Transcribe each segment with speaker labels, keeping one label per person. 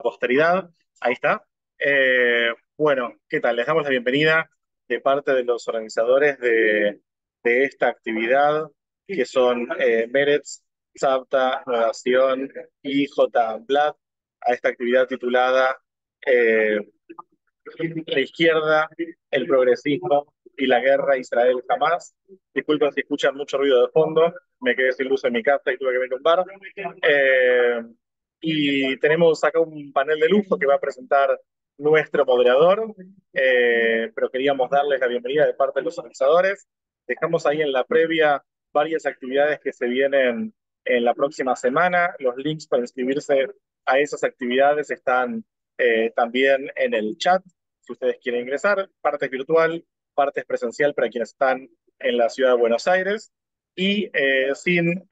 Speaker 1: posteridad. Ahí está. Eh, bueno, ¿qué tal? Les damos la bienvenida de parte de los organizadores de, esta actividad, que son eh, Meretz, Zapta, Nación y J. Blatt, a esta actividad titulada eh, La izquierda, el progresismo y la guerra Israel jamás. Disculpen si escuchan mucho ruido de fondo, me quedé sin luz en mi casa y tuve que venir a un bar. Eh, y tenemos acá un panel de lujo que va a presentar nuestro moderador, eh, pero queríamos darles la bienvenida de parte de los organizadores. Dejamos ahí en la previa varias actividades que se vienen en la próxima semana. Los links para inscribirse a esas actividades están eh, también en el chat, si ustedes quieren ingresar. Parte virtual, partes presencial para quienes están en la ciudad de Buenos Aires. Y eh, sin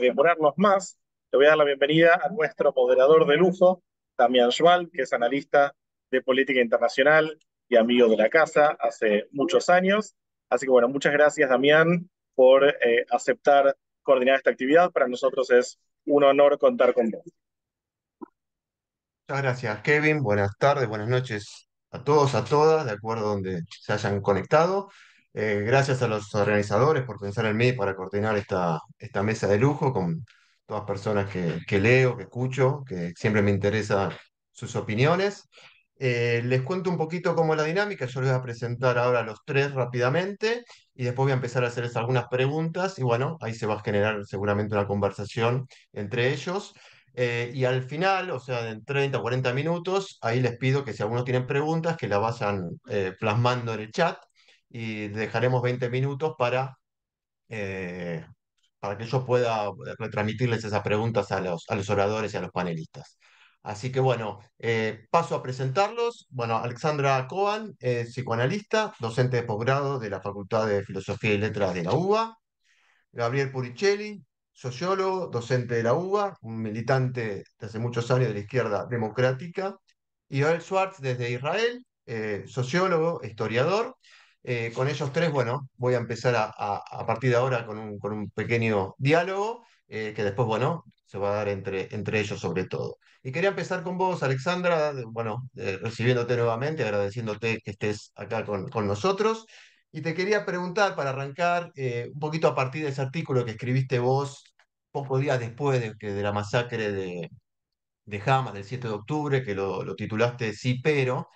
Speaker 1: demorarnos más, le voy a dar la bienvenida a nuestro moderador de lujo, Damián Schwal, que es analista de política internacional y amigo de la casa hace muchos años. Así que bueno, muchas gracias Damián por eh, aceptar coordinar esta actividad. Para nosotros es un honor contar con vos.
Speaker 2: Muchas gracias Kevin, buenas tardes, buenas noches a todos, a todas, de acuerdo donde se hayan conectado. Eh, gracias a los organizadores por pensar en mí para coordinar esta, esta mesa de lujo con todas personas que, leo, que escucho, que siempre me interesan sus opiniones. Eh, les cuento un poquito cómo es la dinámica, yo les voy a presentar ahora a los tres rápidamente y después voy a empezar a hacerles algunas preguntas y bueno, ahí se va a generar seguramente una conversación entre ellos. Eh, y al final, o sea, en 30 o 40 minutos, ahí les pido que si algunos tienen preguntas, que las vayan eh, plasmando en el chat y dejaremos 20 minutos para para que yo pueda eh, retransmitirles esas preguntas a los, a los oradores y a los panelistas. Así que bueno, eh, paso a presentarlos. Bueno, Alexandra Coan, psicoanalista, docente de posgrado de la Facultad de Filosofía y Letras de la UBA. Gabriel Puricelli, sociólogo, docente de la UBA, un militante desde muchos años de la izquierda democrática. Y Joel Schwartz desde Israel, eh, sociólogo, e historiador, eh, con ellos tres, bueno, voy a empezar a, partir de ahora con un, pequeño diálogo eh, que después, bueno, se va a dar entre, ellos sobre todo. Y quería empezar con vos, Alexandra, bueno, eh, recibiéndote nuevamente, agradeciéndote que estés acá con, nosotros. Y te quería preguntar, para arrancar, un poquito a partir de ese artículo que escribiste vos pocos días después de, la masacre de, de Hamas del 7 de octubre, que lo, titulaste Sí, pero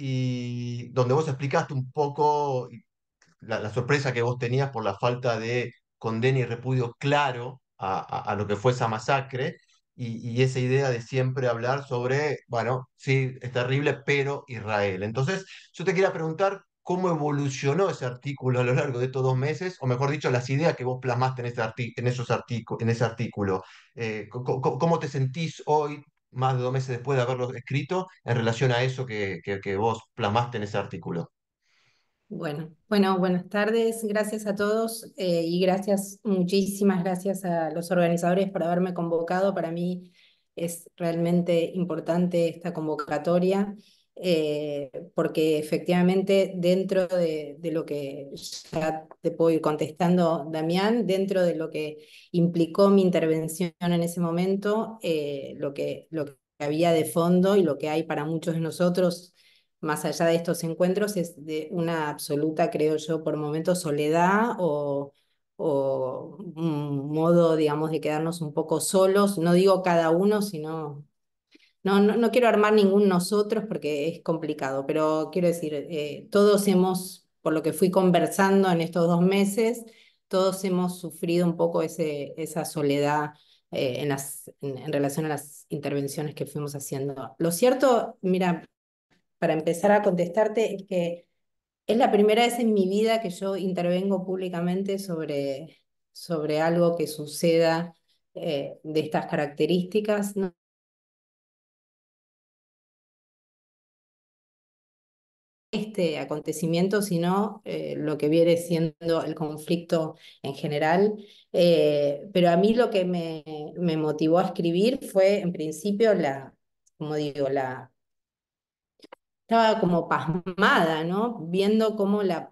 Speaker 2: y donde vos explicaste un poco la, sorpresa que vos tenías por la falta de condena y repudio claro a, a, lo que fue esa masacre y, y, esa idea de siempre hablar sobre, bueno, sí, es terrible, pero Israel. Entonces, yo te quería preguntar cómo evolucionó ese artículo a lo largo de estos dos meses, o mejor dicho, las ideas que vos plasmaste en, ese en, esos en ese artículo. Eh, ¿cómo, ¿Cómo te sentís hoy? más de dos meses después de haberlo escrito, en relación a eso que, vos plasmaste en ese artículo.
Speaker 3: Bueno, bueno, buenas tardes, gracias a todos eh, y gracias, muchísimas gracias a los organizadores por haberme convocado. Para mí es realmente importante esta convocatoria. Eh, porque efectivamente dentro de, lo que ya te puedo ir contestando, Damián, dentro de lo que implicó mi intervención en ese momento, eh, lo, que, lo había de fondo y lo que hay para muchos de nosotros, más allá de estos encuentros, es de una absoluta, creo yo, por momento soledad o o un modo, digamos, de quedarnos un poco solos, no digo cada uno, sino no, quiero armar ningún nosotros porque es complicado, pero quiero decir, eh, todos hemos, por lo que fui conversando en estos dos meses, todos hemos sufrido un poco ese, esa soledad eh, en, las, en, relación a las intervenciones que fuimos haciendo. Lo cierto, mira, para empezar a contestarte, es que es la primera vez en mi vida que yo intervengo públicamente sobre, sobre algo que suceda eh, de estas características. este acontecimiento, sino eh, lo que viene siendo el conflicto en general. Eh, pero a mí lo que me, motivó a escribir fue, en principio, la, como digo, la... Estaba como pasmada, ¿no? Viendo cómo la,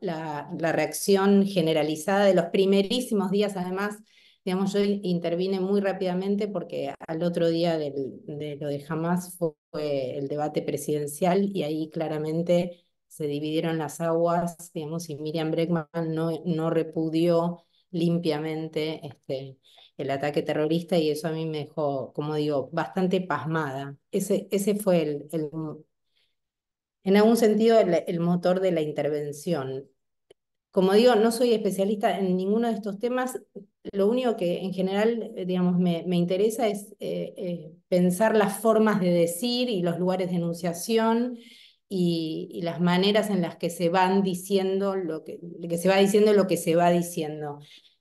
Speaker 3: reacción generalizada de los primerísimos días, además, digamos, yo intervine muy rápidamente porque al otro día de lo de jamás fue, el debate presidencial y ahí claramente se dividieron las aguas, digamos, y Miriam Breckman no, no repudió limpiamente este, el ataque terrorista y eso a mí me dejó, como digo, bastante pasmada. Ese, ese fue el, el en algún sentido, el, motor de la intervención. Como digo, no soy especialista en ninguno de estos temas, lo único que en general, eh, digamos, me, interesa es eh, eh, pensar las formas de decir y los lugares de enunciación y, las maneras en las que se van diciendo lo que, que se va diciendo lo que se va diciendo.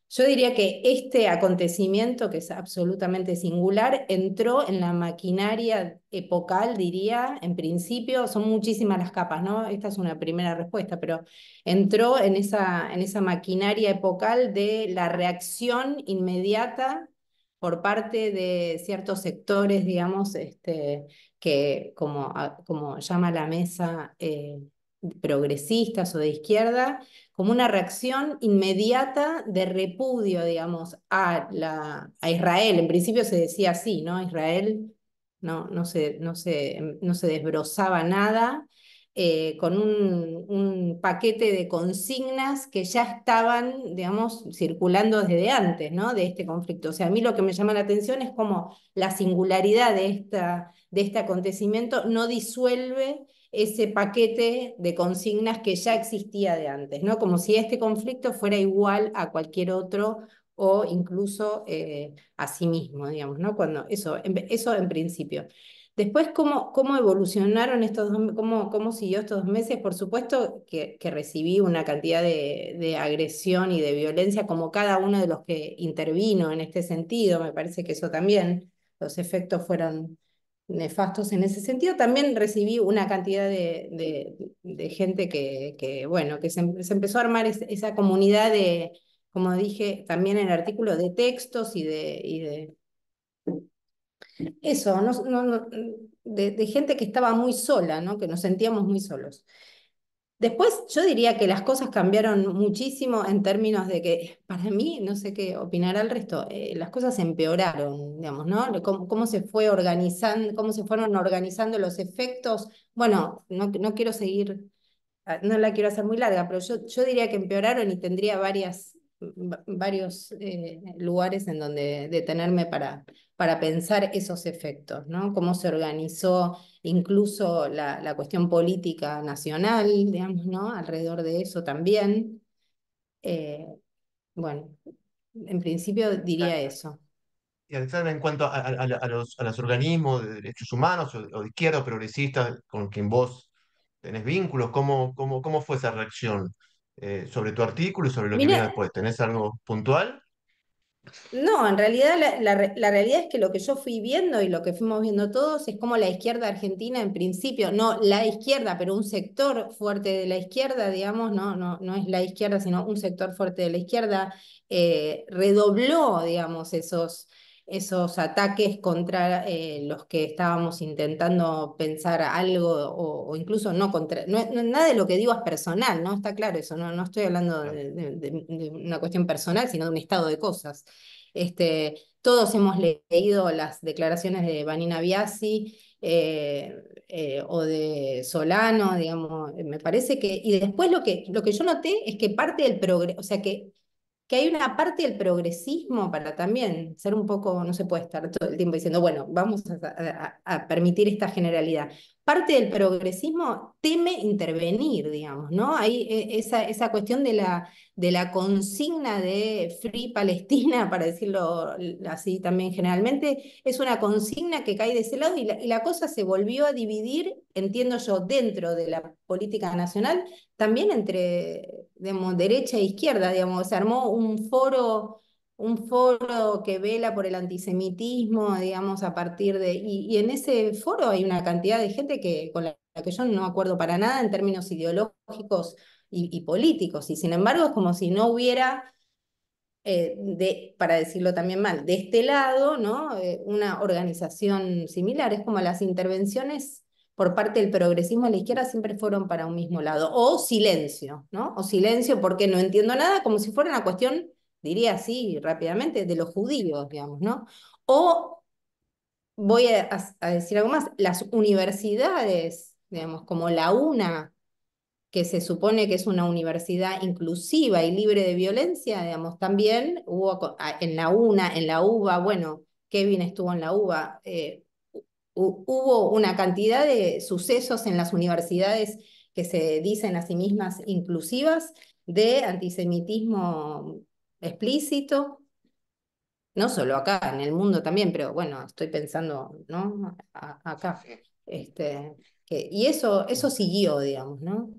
Speaker 3: Yo diría que este acontecimiento, que es absolutamente singular, entró en la maquinaria epocal, diría, en principio, son muchísimas las capas, ¿no? Esta es una primera respuesta, pero entró en esa, en esa maquinaria epocal de la reacción inmediata por parte de ciertos sectores, digamos, este, que, como, ah, como llama la mesa, eh, progresistas o de izquierda, como una reacción inmediata de repudio, digamos, a, la, a Israel. En principio se decía así, ¿no? Israel no, no, se, no, em, no se desbrozaba nada, eh, con un, paquete de consignas que ya estaban, digamos, circulando desde antes, ¿no? De este conflicto. O sea, a mí lo que me llama la atención es como la singularidad de esta de este acontecimiento no disuelve ese paquete de consignas que ya existía de antes, ¿no? Como si este conflicto fuera igual a cualquier otro o incluso eh, a sí mismo, digamos, ¿no? Cuando eso, en, eso en principio. Después, ¿cómo, cómo evolucionaron estos dos, cómo, cómo siguió estos meses? Por supuesto que, recibí una cantidad de, agresión y de violencia como cada uno de los que intervino en este sentido, me parece que eso también, los efectos fueron nefastos en ese sentido. También recibí una cantidad de, gente que, bueno, que se, empezó a armar esa comunidad de, como dije también en el artículo, de textos y de... de eso, de, de gente que estaba muy sola, ¿no? que nos sentíamos muy solos. Después yo diría que las cosas cambiaron muchísimo en términos de que, para mí, no sé qué opinará el resto, eh, las cosas empeoraron, digamos, ¿no? Cómo, se fue organizando, cómo se fueron organizando los efectos. Bueno, no, no quiero seguir, ah, no la quiero hacer muy larga, pero yo, yo diría que empeoraron y tendría varias, mm, varios eh, lugares en donde detenerme para, para pensar esos efectos, ¿no? Cómo se organizó incluso la, cuestión política nacional, digamos, ¿no? Alrededor de eso también. Eh, bueno, en principio diría eso.
Speaker 2: Y Alexandra, en cuanto a, los, organismos de derechos humanos o, de izquierda progresista con quien vos tenés vínculos, ¿cómo, cómo, fue esa reacción eh, sobre tu artículo y sobre lo que viene después? ¿Tenés algo puntual?
Speaker 3: No, en realidad la, realidad es que lo que yo fui viendo y lo que fuimos viendo todos es como la izquierda argentina en principio, no la izquierda, pero un sector fuerte de la izquierda, digamos, no, no, no es la izquierda, sino un sector fuerte de la izquierda, eh, redobló, digamos, esos, esos ataques contra eh, los que estábamos intentando pensar algo o, incluso no contra... nada de lo que digo es personal, ¿no? Está claro eso, no, no estoy hablando de, una cuestión personal, sino de un estado de cosas. Este, todos hemos leído las declaraciones de Vanina Biasi eh, eh, o de Solano, digamos, me parece que... Y después lo que, lo que yo noté es que parte del progreso, o sea que que hay una parte del progresismo para también ser un poco, no se puede estar todo el tiempo diciendo, bueno, vamos a, permitir esta generalidad parte del progresismo teme intervenir, digamos, ¿no? Hay eh, esa, cuestión de la, de la consigna de Free Palestina, para decirlo así también generalmente, es una consigna que cae de ese lado y la, cosa se volvió a dividir, entiendo yo, dentro de la política nacional, también entre, digamos, derecha e izquierda, digamos, se armó un foro un foro que vela por el antisemitismo, digamos, a partir de... Y, en ese foro hay una cantidad de gente que, con la, que yo no acuerdo para nada en términos ideológicos y, políticos, y sin embargo es como si no hubiera... Eh, de, para decirlo también mal, de este lado, ¿no? Eh, una organización similar. Es como las intervenciones por parte del progresismo de la izquierda siempre fueron para un mismo lado. O silencio, ¿no? O silencio porque no entiendo nada, como si fuera una cuestión diría así rápidamente, de los judíos, digamos, ¿no? O, voy a, decir algo más, las universidades, digamos, como la UNA, que se supone que es una universidad inclusiva y libre de violencia, digamos, también hubo en la UNA, en la UBA, bueno, Kevin estuvo en la UBA, eh, hubo una cantidad de sucesos en las universidades que se dicen a sí mismas inclusivas de antisemitismo explícito, no solo acá, en el mundo también, pero bueno, estoy pensando, ¿no? acá. Este, y eso, eso siguió, digamos, ¿no?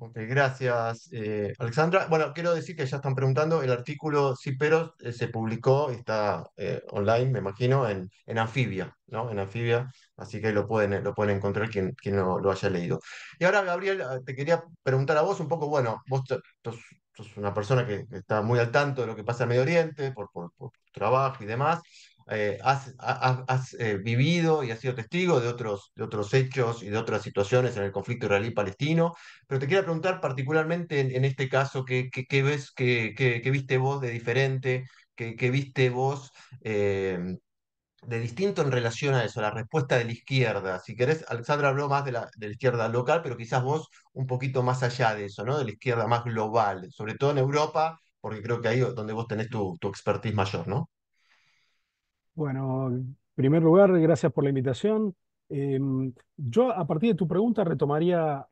Speaker 2: Ok, gracias, eh, Alexandra. Bueno, quiero decir que ya están preguntando, el artículo Sí, pero eh, se publicó, está eh, online, me imagino, en, en Anfibia, ¿no? En Anfibia, así que lo pueden, lo pueden encontrar quien, quien lo, haya leído. Y ahora, Gabriel, ah, te quería preguntar a vos un poco, bueno, vos sos una persona que, está muy al tanto de lo que pasa en Medio Oriente, por, trabajo y demás, eh, has, eh, vivido y has sido testigo de otros, de otros hechos y de otras situaciones en el conflicto israelí-palestino, pero te quiero preguntar particularmente en, este caso, ¿qué, qué, ves, qué, qué, viste vos de diferente? ¿Qué, viste vos eh, de distinto en relación a eso, la respuesta de la izquierda. Si querés, Alexandra habló más de la, izquierda local, pero quizás vos un poquito más allá de eso, ¿no? De la izquierda más global, sobre todo en Europa, porque creo que ahí es donde vos tenés tu, expertise mayor, ¿no?
Speaker 4: Bueno, en primer lugar, gracias por la invitación. Em, yo a partir de tu pregunta retomaría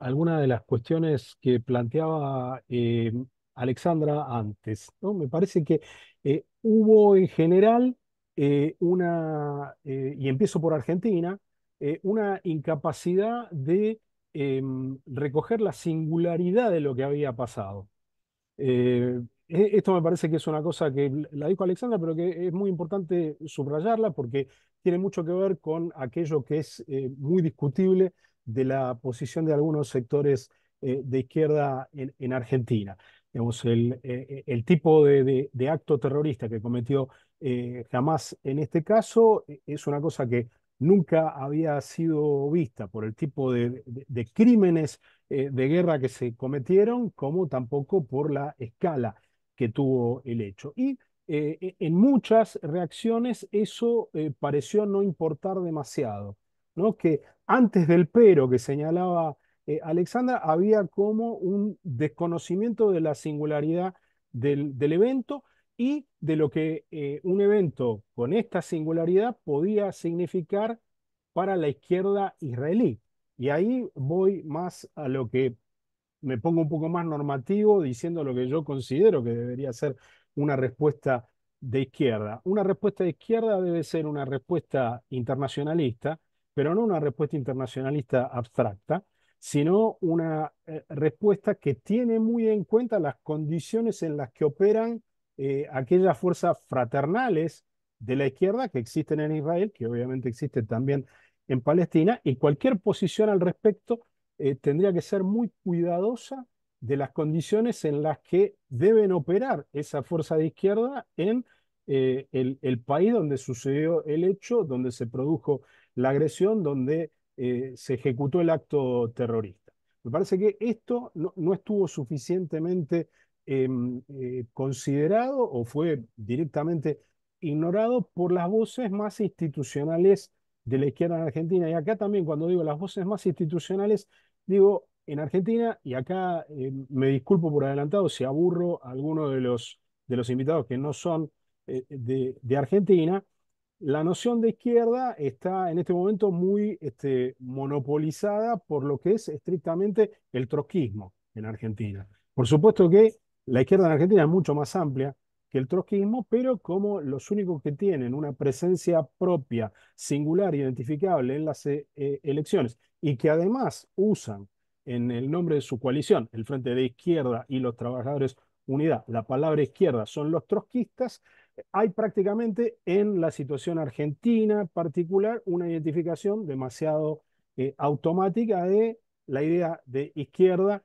Speaker 4: algunas de las cuestiones que planteaba em, Alexandra antes. ¿no? Me parece que eh, hubo en general eh, una, eh, y empiezo por Argentina, eh, una incapacidad de em, recoger la singularidad de lo que había pasado. E, esto me parece que es una cosa que la dijo Alexandra, pero que es muy importante subrayarla porque tiene mucho que ver con aquello que es muy discutible de la posición de algunos sectores de izquierda en, Argentina. E, el, tipo de acto terrorista que cometió eh, jamás en este caso e, es una cosa que nunca había sido vista por el tipo de, crímenes eh, de guerra que se cometieron, como tampoco por la escala que tuvo el hecho. Y eh, e, en muchas reacciones eso pareció no importar demasiado, ¿no? que antes del pero que señalaba Alexandra había como un desconocimiento de la singularidad del evento y de lo que eh, un evento con esta singularidad podía significar para la izquierda israelí. Y ahí voy más a lo que me pongo un poco más normativo, diciendo lo que yo considero que debería ser una respuesta de izquierda. Una respuesta de izquierda debe ser una respuesta internacionalista, pero no una respuesta internacionalista abstracta, sino una eh, respuesta que tiene muy en cuenta las condiciones en las que operan eh, aquellas fuerzas fraternales de la izquierda que existen en Israel, que obviamente existen también en Palestina, y cualquier posición al respecto eh, tendría que ser muy cuidadosa de las condiciones en las que deben operar esa fuerza de izquierda en eh, el, país donde sucedió el hecho, donde se produjo la agresión, donde se ejecutó el acto terrorista. Me parece que esto no, no estuvo suficientemente Em, eh, considerado o fue directamente ignorado por las voces más institucionales de la izquierda en Argentina. Y acá también, cuando digo las voces más institucionales, digo en Argentina, y acá eh, me disculpo por adelantado si aburro a alguno de los, de los invitados que no son eh, de, Argentina, la noción de izquierda está en este momento muy este, monopolizada por lo que es estrictamente el troquismo en Argentina. Por supuesto que la izquierda en Argentina es mucho más amplia que el trotskismo, pero como los únicos que tienen una presencia propia, singular, identificable en las eh, eh, elecciones, y que además usan en el nombre de su coalición, el Frente de Izquierda y los Trabajadores Unidad, la palabra izquierda son los trotskistas, hay prácticamente en la situación argentina particular una identificación demasiado eh, automática de la idea de izquierda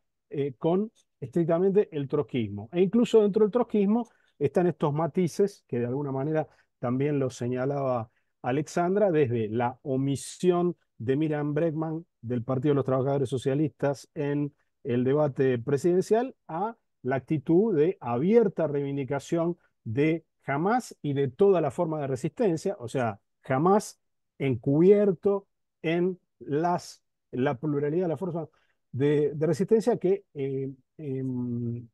Speaker 4: con estrictamente el trotskismo. E incluso dentro del trotskismo están estos matices que de alguna manera también lo señalaba Alexandra, desde la omisión de Miriam Bregman del Partido de los Trabajadores Socialistas en el debate presidencial a la actitud de abierta reivindicación de jamás y de toda la forma de resistencia, o sea, jamás encubierto en las, la pluralidad de la fuerza de, resistencia que eh, Em,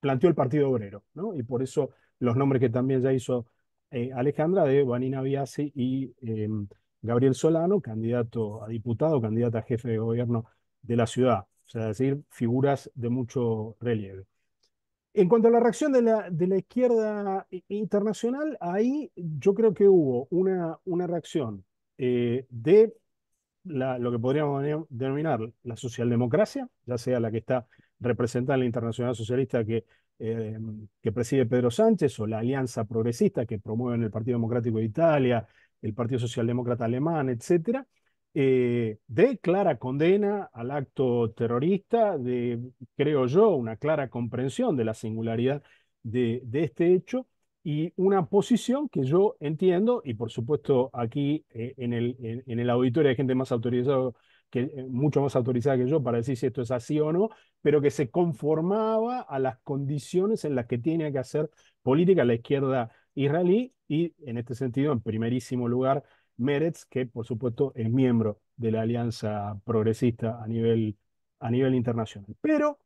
Speaker 4: planteó el Partido Obrero, ¿no? Y por eso los nombres que también ya hizo eh, Alejandra de Vanina Biasi y em, Gabriel Solano, candidato a diputado, candidato a jefe de gobierno de la ciudad, o sea, es decir, figuras de mucho relieve. En cuanto a la reacción de la, de la izquierda internacional, ahí yo creo que hubo una, una reacción eh, de lo que podríamos denominar la socialdemocracia, ya sea la que está representan la Internacional Socialista que, eh, que preside Pedro Sánchez o la Alianza Progresista que promueven el Partido Democrático de Italia, el Partido Socialdemócrata Alemán, etcétera, eh, de clara condena al acto terrorista, de, creo yo, una clara comprensión de la singularidad de, de este hecho y una posición que yo entiendo, y por supuesto aquí eh, en, el, en, el auditorio hay gente más autorizada que, eh, mucho más autorizada que yo para decir si esto es así o no, pero que se conformaba a las condiciones en las que tiene que hacer política la izquierda israelí y en este sentido, en primerísimo lugar, Meretz, que por supuesto es miembro de la alianza progresista a nivel, a nivel internacional. Pero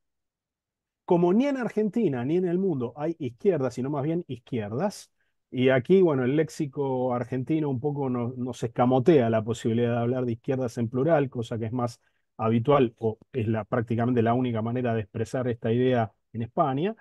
Speaker 4: como ni en Argentina ni en el mundo hay izquierdas, sino más bien izquierdas, y aquí, bueno, el léxico argentino un poco nos, escamotea la posibilidad de hablar de izquierdas en plural, cosa que es más habitual o es la, prácticamente la única manera de expresar esta idea en España.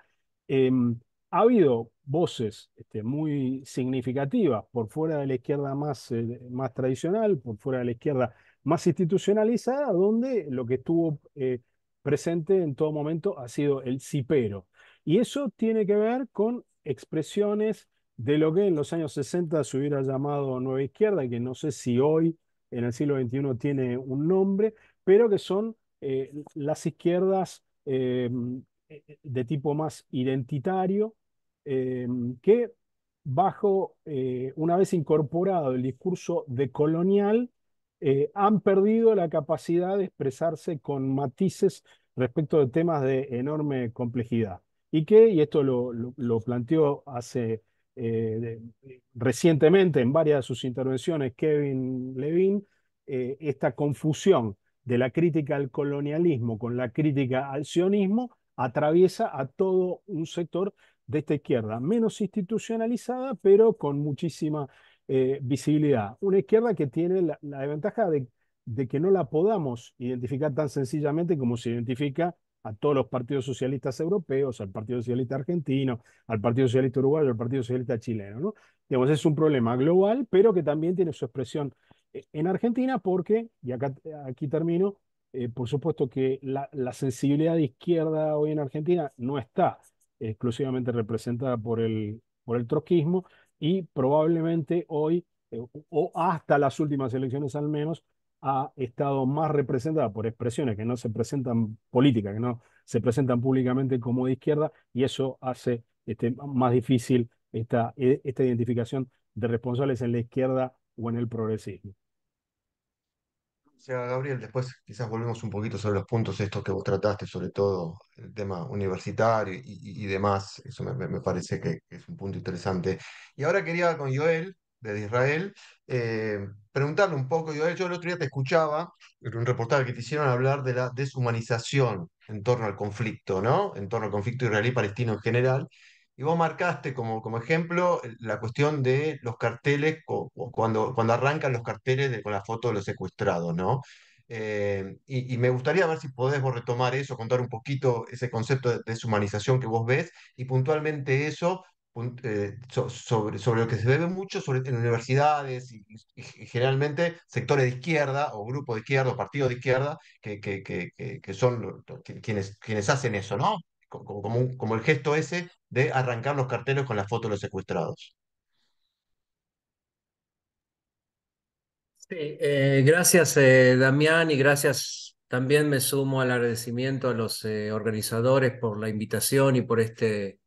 Speaker 4: Em, ha habido voces este, muy significativas por fuera de la izquierda más, eh, más tradicional, por fuera de la izquierda más institucionalizada, donde lo que estuvo eh, presente en todo momento ha sido el cipero. Y eso tiene que ver con expresiones de lo que en los años 60 se hubiera llamado Nueva Izquierda, que no sé si hoy, en el siglo XXI, tiene un nombre, pero que son eh, las izquierdas em, de tipo más identitario, em, que bajo, eh, una vez incorporado el discurso decolonial, eh, han perdido la capacidad de expresarse con matices respecto de temas de enorme complejidad. Y que, y esto lo, lo planteó hace eh, recientemente en varias de sus intervenciones Kevin Levine, eh, esta confusión de la crítica al colonialismo con la crítica al sionismo atraviesa a todo un sector de esta izquierda, menos institucionalizada, pero con muchísima eh, visibilidad. Una izquierda que tiene la, ventaja de, que no la podamos identificar tan sencillamente como se identifica a todos los partidos socialistas europeos, al Partido Socialista Argentino, al Partido Socialista Uruguayo, al Partido Socialista Chileno. ¿no? Digamos, es un problema global, pero que también tiene su expresión eh, en Argentina porque, y aquí termino, eh, por supuesto que la, sensibilidad de izquierda hoy en Argentina no está exclusivamente representada por el, por el trotskismo y probablemente hoy, eh, o hasta las últimas elecciones al menos, ha estado más representada por expresiones que no se presentan políticas, que no se presentan públicamente como de izquierda, y eso hace este, más difícil esta, e, esta identificación de responsables en la izquierda o en el progresismo.
Speaker 2: O sea, Gabriel, después quizás volvemos un poquito sobre los puntos estos que vos trataste, sobre todo el tema universitario y, demás. Eso me, me, parece que es un punto interesante. Y ahora quería con Joel de Israel, eh, preguntarle un poco, yo, yo el otro día te escuchaba en un reportaje que te hicieron hablar de la deshumanización en torno al conflicto, ¿no? En torno al conflicto israelí-palestino en general. Y vos marcaste como, como ejemplo eh, la cuestión de los carteles, cuando, cuando arrancan los carteles de, con la foto de los secuestrados, ¿no? Eh, y, y, me gustaría ver si podés vos retomar eso, contar un poquito ese concepto de deshumanización que vos ves y puntualmente eso eh, sobre, sobre lo que se debe mucho sobre, en universidades y, generalmente sectores de izquierda o grupos de izquierda o partidos de izquierda que, que, son quienes, quienes hacen eso, ¿no? Como, como, el gesto ese de arrancar los carteles con las
Speaker 5: fotos de los secuestrados. Sí, eh, gracias eh, Damián y gracias también me sumo al agradecimiento a los organizadores por la invitación y por este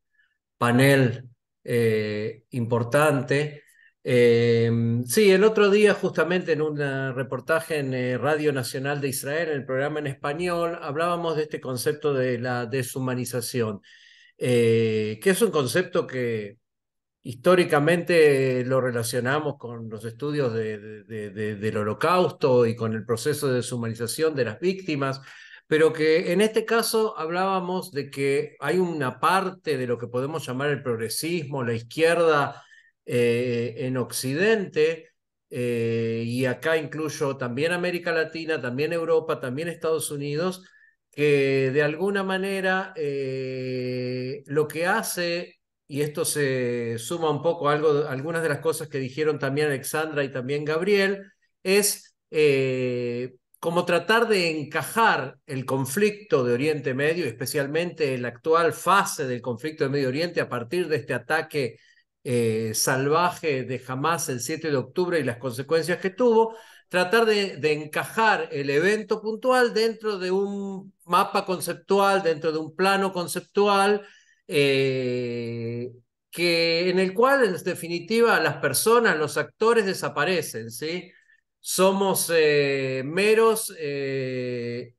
Speaker 5: panel eh, importante. Em, sí, el otro día justamente en un reportaje en eh, Radio Nacional de Israel, en el programa en español, hablábamos de este concepto de la deshumanización, eh, que es un concepto que históricamente lo relacionamos con los estudios del holocausto y con el proceso de deshumanización de las víctimas pero que en este caso hablábamos de que hay una parte de lo que podemos llamar el progresismo, la izquierda eh, en Occidente, eh, y acá incluyo también América Latina, también Europa, también Estados Unidos, que de alguna manera eh, lo que hace, y esto se suma un poco a algo, algunas de las cosas que dijeron también Alexandra y también Gabriel, es como tratar de encajar el conflicto de Oriente Medio, especialmente la actual fase del conflicto de Medio Oriente a partir de este ataque eh, salvaje de Hamas el 7 de octubre y las consecuencias que tuvo, tratar de, encajar el evento puntual dentro de un mapa conceptual, dentro de un plano conceptual, eh, que, en el cual, en definitiva, las personas, los actores desaparecen, ¿sí? somos eh, meros eh,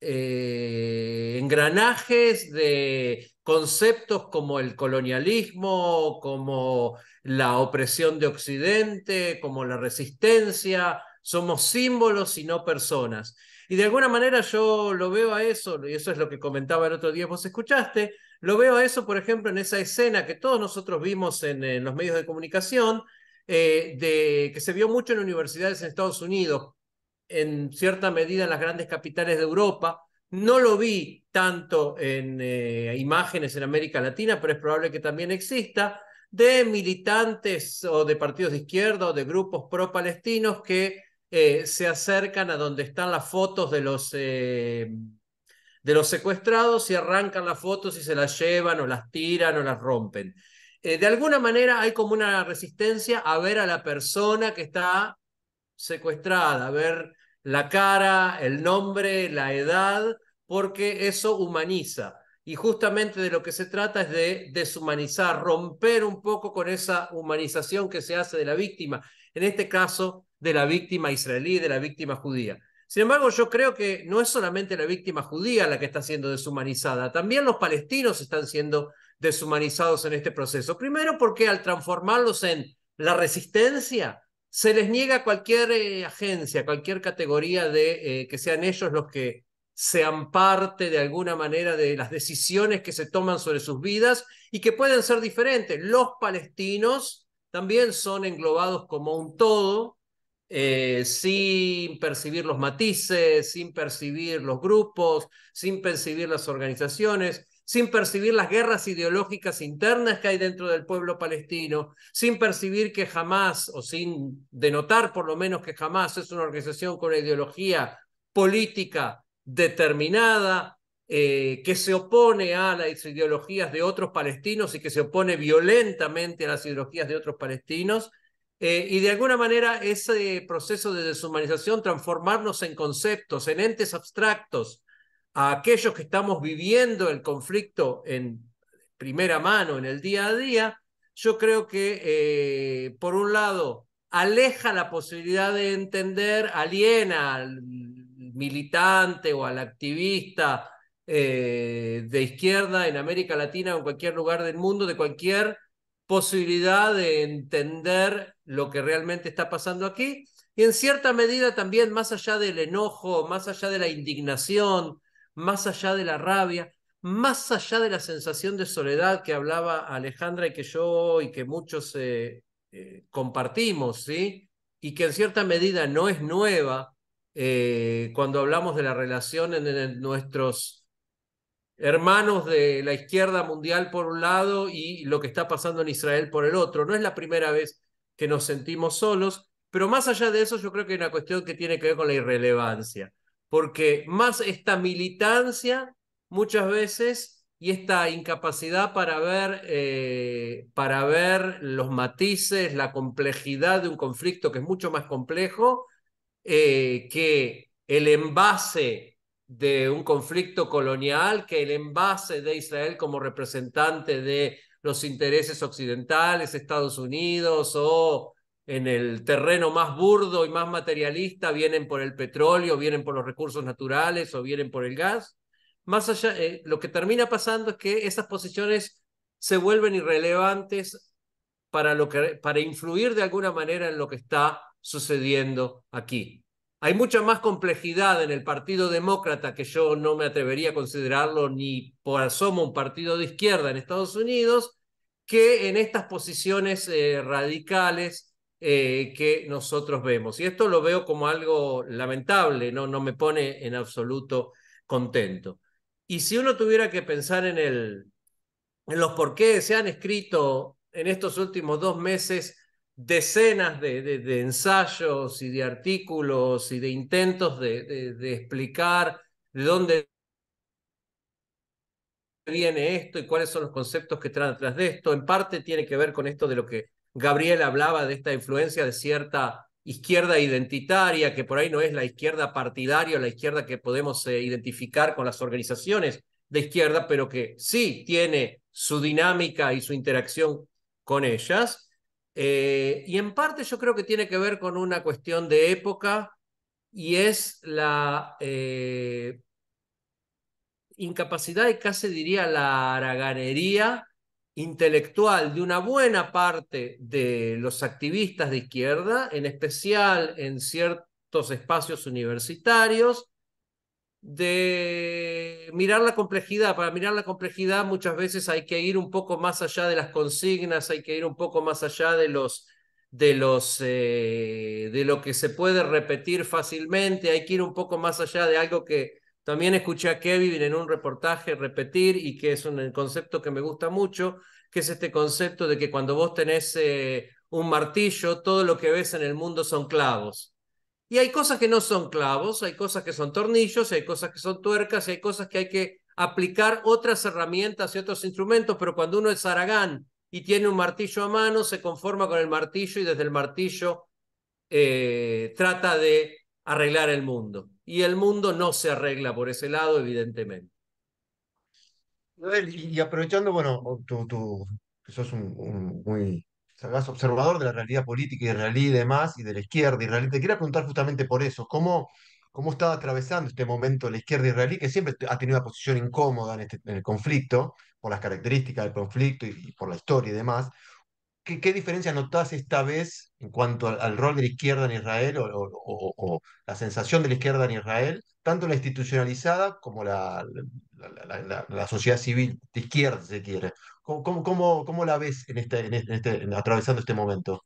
Speaker 5: eh, engranajes de conceptos como el colonialismo, como la opresión de Occidente, como la resistencia, somos símbolos y no personas. Y de alguna manera yo lo veo a eso, y eso es lo que comentaba el otro día, vos escuchaste, lo veo a eso, por ejemplo, en esa escena que todos nosotros vimos en los medios de comunicación, eh, de, que se vio mucho en universidades en Estados Unidos, en cierta medida en las grandes capitales de Europa. No lo vi tanto en eh, imágenes en América Latina, pero es probable que también exista, de militantes o de partidos de izquierda o de grupos pro-palestinos que eh, se acercan a donde están las fotos de los, de los secuestrados y arrancan las fotos y se las llevan o las tiran o las rompen. Eh, de alguna manera hay como una resistencia a ver a la persona que está secuestrada, a ver la cara, el nombre, la edad, porque eso humaniza. Y justamente de lo que se trata es de deshumanizar, romper un poco con esa humanización que se hace de la víctima, en este caso de la víctima israelí, de la víctima judía. Sin embargo, yo creo que no es solamente la víctima judía la que está siendo deshumanizada, también los palestinos están siendo deshumanizados en este proceso. Primero porque al transformarlos en la resistencia, se les niega cualquier eh, agencia, cualquier categoría de eh, que sean ellos los que sean parte de alguna manera de las decisiones que se toman sobre sus vidas y que pueden ser diferentes. Los palestinos también son englobados como un todo, eh, sin percibir los matices, sin percibir los grupos, sin percibir las organizaciones sin percibir las guerras ideológicas internas que hay dentro del pueblo palestino, sin percibir que jamás, o sin denotar por lo menos que jamás es una organización con una ideología política determinada, eh, que se opone a las ideologías de otros palestinos y que se opone violentamente a las ideologías de otros palestinos. Eh, y de alguna manera ese proceso de deshumanización, transformarnos en conceptos, en entes abstractos, a aquellos que estamos viviendo el conflicto en primera mano, en el día a día, yo creo que, eh, por un lado, aleja la posibilidad de entender, aliena al militante o al activista eh, de izquierda en América Latina o en cualquier lugar del mundo de cualquier posibilidad de entender lo que realmente está pasando aquí. Y en cierta medida también, más allá del enojo, más allá de la indignación, más allá de la rabia, más allá de la sensación de soledad que hablaba Alejandra y que yo y que muchos eh, eh, compartimos, ¿sí? Y que en cierta medida no es nueva eh, cuando hablamos de la relación entre nuestros hermanos de la izquierda mundial por un lado y lo que está pasando en Israel por el otro. No es la primera vez que nos sentimos solos, pero más allá de eso yo creo que hay una cuestión que tiene que ver con la irrelevancia porque más esta militancia muchas veces y esta incapacidad para ver, eh, para ver los matices, la complejidad de un conflicto que es mucho más complejo eh, que el envase de un conflicto colonial, que el envase de Israel como representante de los intereses occidentales, Estados Unidos o en el terreno más burdo y más materialista, vienen por el petróleo, vienen por los recursos naturales o vienen por el gas. Más allá, eh, lo que termina pasando es que esas posiciones se vuelven irrelevantes para, lo que, para influir de alguna manera en lo que está sucediendo aquí. Hay mucha más complejidad en el Partido Demócrata, que yo no me atrevería a considerarlo ni por asomo un partido de izquierda en Estados Unidos, que en estas posiciones eh, radicales eh, que nosotros vemos. Y esto lo veo como algo lamentable, ¿no? no me pone en absoluto contento. Y si uno tuviera que pensar en, el, en los por qué se han escrito en estos últimos dos meses decenas de, de, ensayos y de artículos y de intentos de, de explicar de dónde viene esto y cuáles son los conceptos que traen detrás de esto. En parte tiene que ver con esto de lo que Gabriel hablaba de esta influencia de cierta izquierda identitaria, que por ahí no es la izquierda partidaria, o la izquierda que podemos eh, identificar con las organizaciones de izquierda, pero que sí tiene su dinámica y su interacción con ellas. Eh, y en parte yo creo que tiene que ver con una cuestión de época y es la eh, incapacidad y casi diría la haraganería intelectual de una buena parte de los activistas de izquierda, en especial en ciertos espacios universitarios, de mirar la complejidad. Para mirar la complejidad muchas veces hay que ir un poco más allá de las consignas, hay que ir un poco más allá de los de los eh, de lo que se puede repetir fácilmente, hay que ir un poco más allá de algo que también escuché a Kevin en un reportaje repetir, y que es un concepto que me gusta mucho, que es este concepto de que cuando vos tenés eh, un martillo, todo lo que ves en el mundo son clavos. Y hay cosas que no son clavos, hay cosas que son tornillos, hay cosas que son tuercas, y hay cosas que hay que aplicar otras herramientas y otros instrumentos, pero cuando uno es aragán y tiene un martillo a mano, se conforma con el martillo y desde el martillo eh, trata de arreglar el mundo. Y el mundo no se arregla por ese lado, evidentemente.
Speaker 2: Y aprovechando, bueno, tú, tú sos un, un muy sagaz observador de la realidad política israelí y demás, y de la izquierda israelí, te quería preguntar justamente por eso, ¿cómo, cómo está atravesando este momento la izquierda israelí, que siempre ha tenido una posición incómoda en, este, en el conflicto, por las características del conflicto y, y por la historia y demás? ¿Qué, diferencia notás esta vez en cuanto al, rol de la izquierda en Israel o, la sensación de la izquierda en Israel, tanto la institucionalizada como la, sociedad civil de izquierda, si quiere? ¿Cómo, la ves en este, este, este atravesando este momento?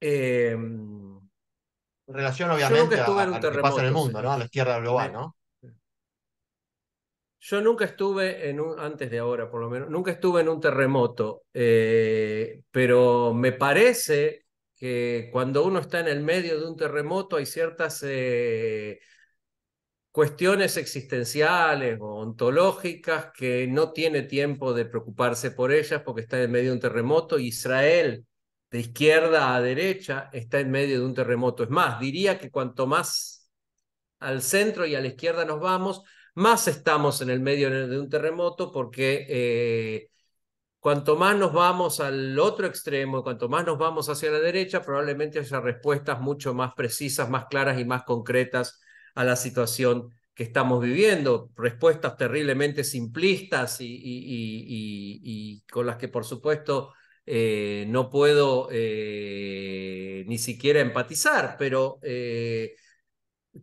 Speaker 5: Em, en relación, obviamente, a, lo que pasa en el mundo, ¿no? a la izquierda global, ¿no? Yo nunca estuve en un, antes de ahora por lo menos, nunca estuve en un terremoto, eh, pero me parece que cuando uno está en el medio de un terremoto hay ciertas eh, cuestiones existenciales o ontológicas que no tiene tiempo de preocuparse por ellas porque está en medio de un terremoto. Israel, de izquierda a derecha, está en medio de un terremoto. Es más, diría que cuanto más al centro y a la izquierda nos vamos, más estamos en el medio de un terremoto porque eh, cuanto más nos vamos al otro extremo, cuanto más nos vamos hacia la derecha, probablemente haya respuestas mucho más precisas, más claras y más concretas a la situación que estamos viviendo, respuestas terriblemente simplistas y, con las que por supuesto eh, no puedo eh, ni siquiera empatizar, pero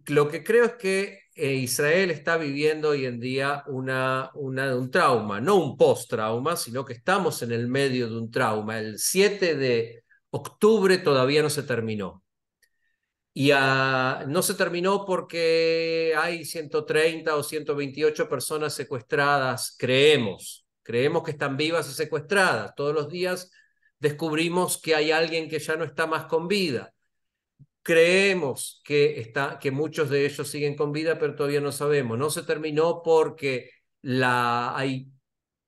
Speaker 5: lo que creo es que eh, Israel está viviendo hoy en día un trauma, no un post-trauma, sino que estamos en el medio de un trauma. El 7 de octubre todavía no se terminó. Y ah, no se terminó porque hay 130 o 128 personas secuestradas, creemos. Creemos que están vivas y secuestradas. Todos los días descubrimos que hay alguien que ya no está más con vida creemos que, está, que muchos de ellos siguen con vida, pero todavía no sabemos. No se terminó porque la, hay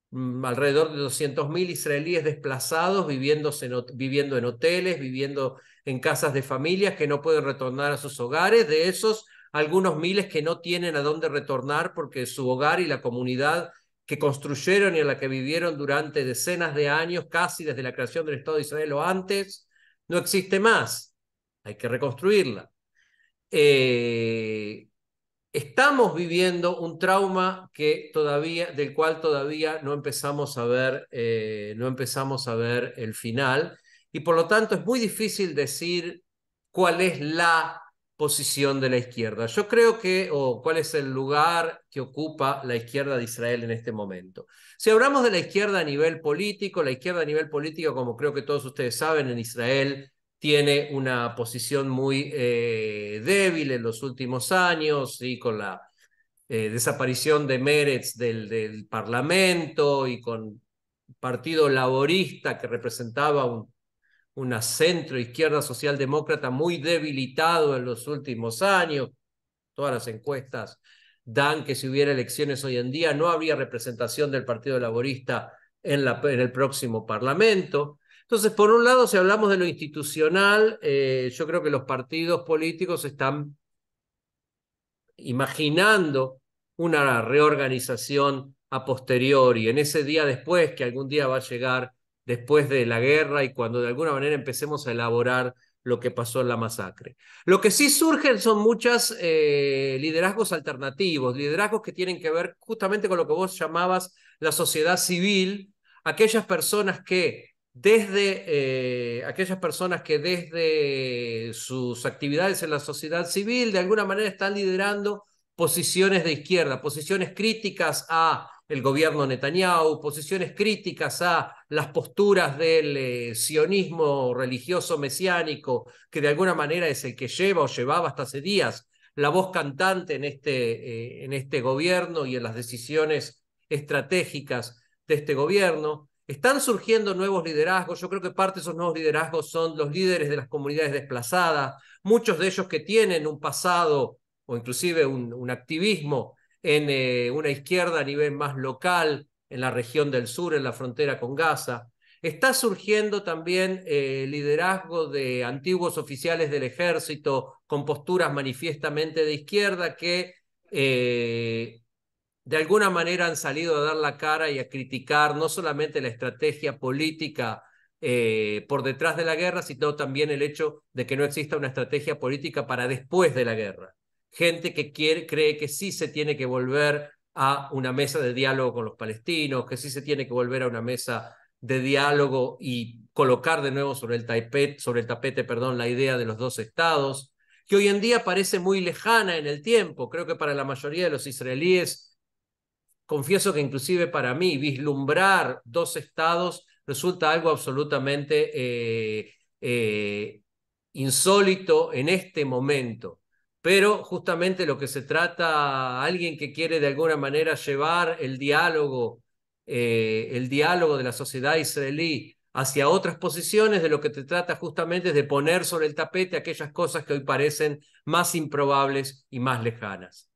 Speaker 5: mm, alrededor de 200.000 israelíes desplazados viviendo en hoteles, viviendo en casas de familias que no pueden retornar a sus hogares. De esos, algunos miles que no tienen a dónde retornar porque su hogar y la comunidad que construyeron y en la que vivieron durante decenas de años, casi desde la creación del Estado de Israel o antes, no existe más hay que reconstruirla. Eh, estamos viviendo un trauma que todavía, del cual todavía no empezamos a ver, eh, no empezamos a ver el final, y por lo tanto es muy difícil decir cuál es la posición de la izquierda. Yo creo que, o cuál es el lugar que ocupa la izquierda de Israel en este momento. Si hablamos de la izquierda a nivel político, la izquierda a nivel político, como creo que todos ustedes saben, en Israel tiene una posición muy eh, débil en los últimos años y con la eh, desaparición de Mérez del, del, Parlamento y con partido laborista que representaba un, una centro izquierda socialdemócrata muy debilitado en los últimos años. Todas las encuestas dan que si hubiera elecciones hoy en día no habría representación del Partido Laborista en, la, en el próximo Parlamento. Entonces, por un lado, si hablamos de lo institucional, eh, yo creo que los partidos políticos están imaginando una reorganización a posteriori, en ese día después, que algún día va a llegar después de la guerra y cuando de alguna manera empecemos a elaborar lo que pasó en la masacre. Lo que sí surgen son muchos eh, liderazgos alternativos, liderazgos que tienen que ver justamente con lo que vos llamabas la sociedad civil, aquellas personas que desde eh, aquellas personas que desde sus actividades en la sociedad civil de alguna manera están liderando posiciones de izquierda, posiciones críticas a el gobierno Netanyahu, posiciones críticas a las posturas del eh, sionismo religioso mesiánico, que de alguna manera es el que lleva o llevaba hasta hace días la voz cantante en este, eh, en este gobierno y en las decisiones estratégicas de este gobierno. Están surgiendo nuevos liderazgos. Yo creo que parte de esos nuevos liderazgos son los líderes de las comunidades desplazadas, muchos de ellos que tienen un pasado o inclusive un, activismo en eh, una izquierda a nivel más local, en la región del sur, en la frontera con Gaza. Está surgiendo también el eh, liderazgo de antiguos oficiales del ejército con posturas manifiestamente de izquierda que eh, de alguna manera han salido a dar la cara y a criticar no solamente la estrategia política eh, por detrás de la guerra, sino también el hecho de que no exista una estrategia política para después de la guerra. Gente que cree que sí se tiene que volver a una mesa de diálogo con los palestinos, que sí se tiene que volver a una mesa de diálogo y colocar de nuevo sobre el, tapete, sobre el tapete perdón, la idea de los dos estados, que hoy en día parece muy lejana en el tiempo. Creo que para la mayoría de los israelíes confieso que inclusive para mí vislumbrar dos estados resulta algo absolutamente eh, eh, insólito en este momento. Pero justamente lo que se trata, alguien que quiere de alguna manera llevar el diálogo, eh, el diálogo de la sociedad israelí hacia otras posiciones, de lo que te trata justamente es de poner sobre el tapete aquellas cosas que hoy parecen más improbables y más lejanas.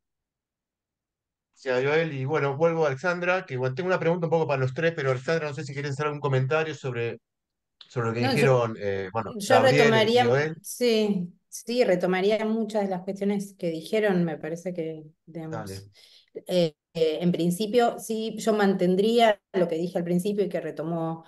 Speaker 2: Joel. Y bueno, vuelvo a Alexandra, que bueno, tengo una pregunta un poco para los tres, pero Alexandra, no sé si quieren hacer algún comentario sobre, sobre lo que dijeron. Eh, bueno, retomaría,
Speaker 3: sí, sí, retomaría muchas de las cuestiones que dijeron, me parece que, eh, eh, en principio, sí, yo mantendría lo que dije al principio y que retomó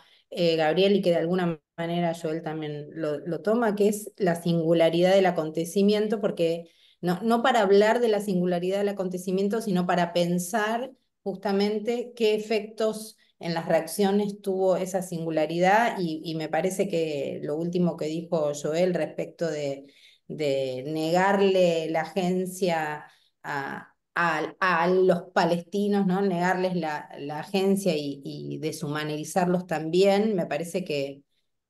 Speaker 3: Gabriel y que de alguna manera Joel también lo toma, que es la singularidad del acontecimiento, porque no, para hablar de la singularidad del acontecimiento, sino para pensar justamente qué efectos en las reacciones tuvo esa singularidad y, me parece que lo último que dijo Joel respecto de, negarle la agencia a, los palestinos, ¿no? negarles la, agencia y, y, deshumanizarlos también, me parece que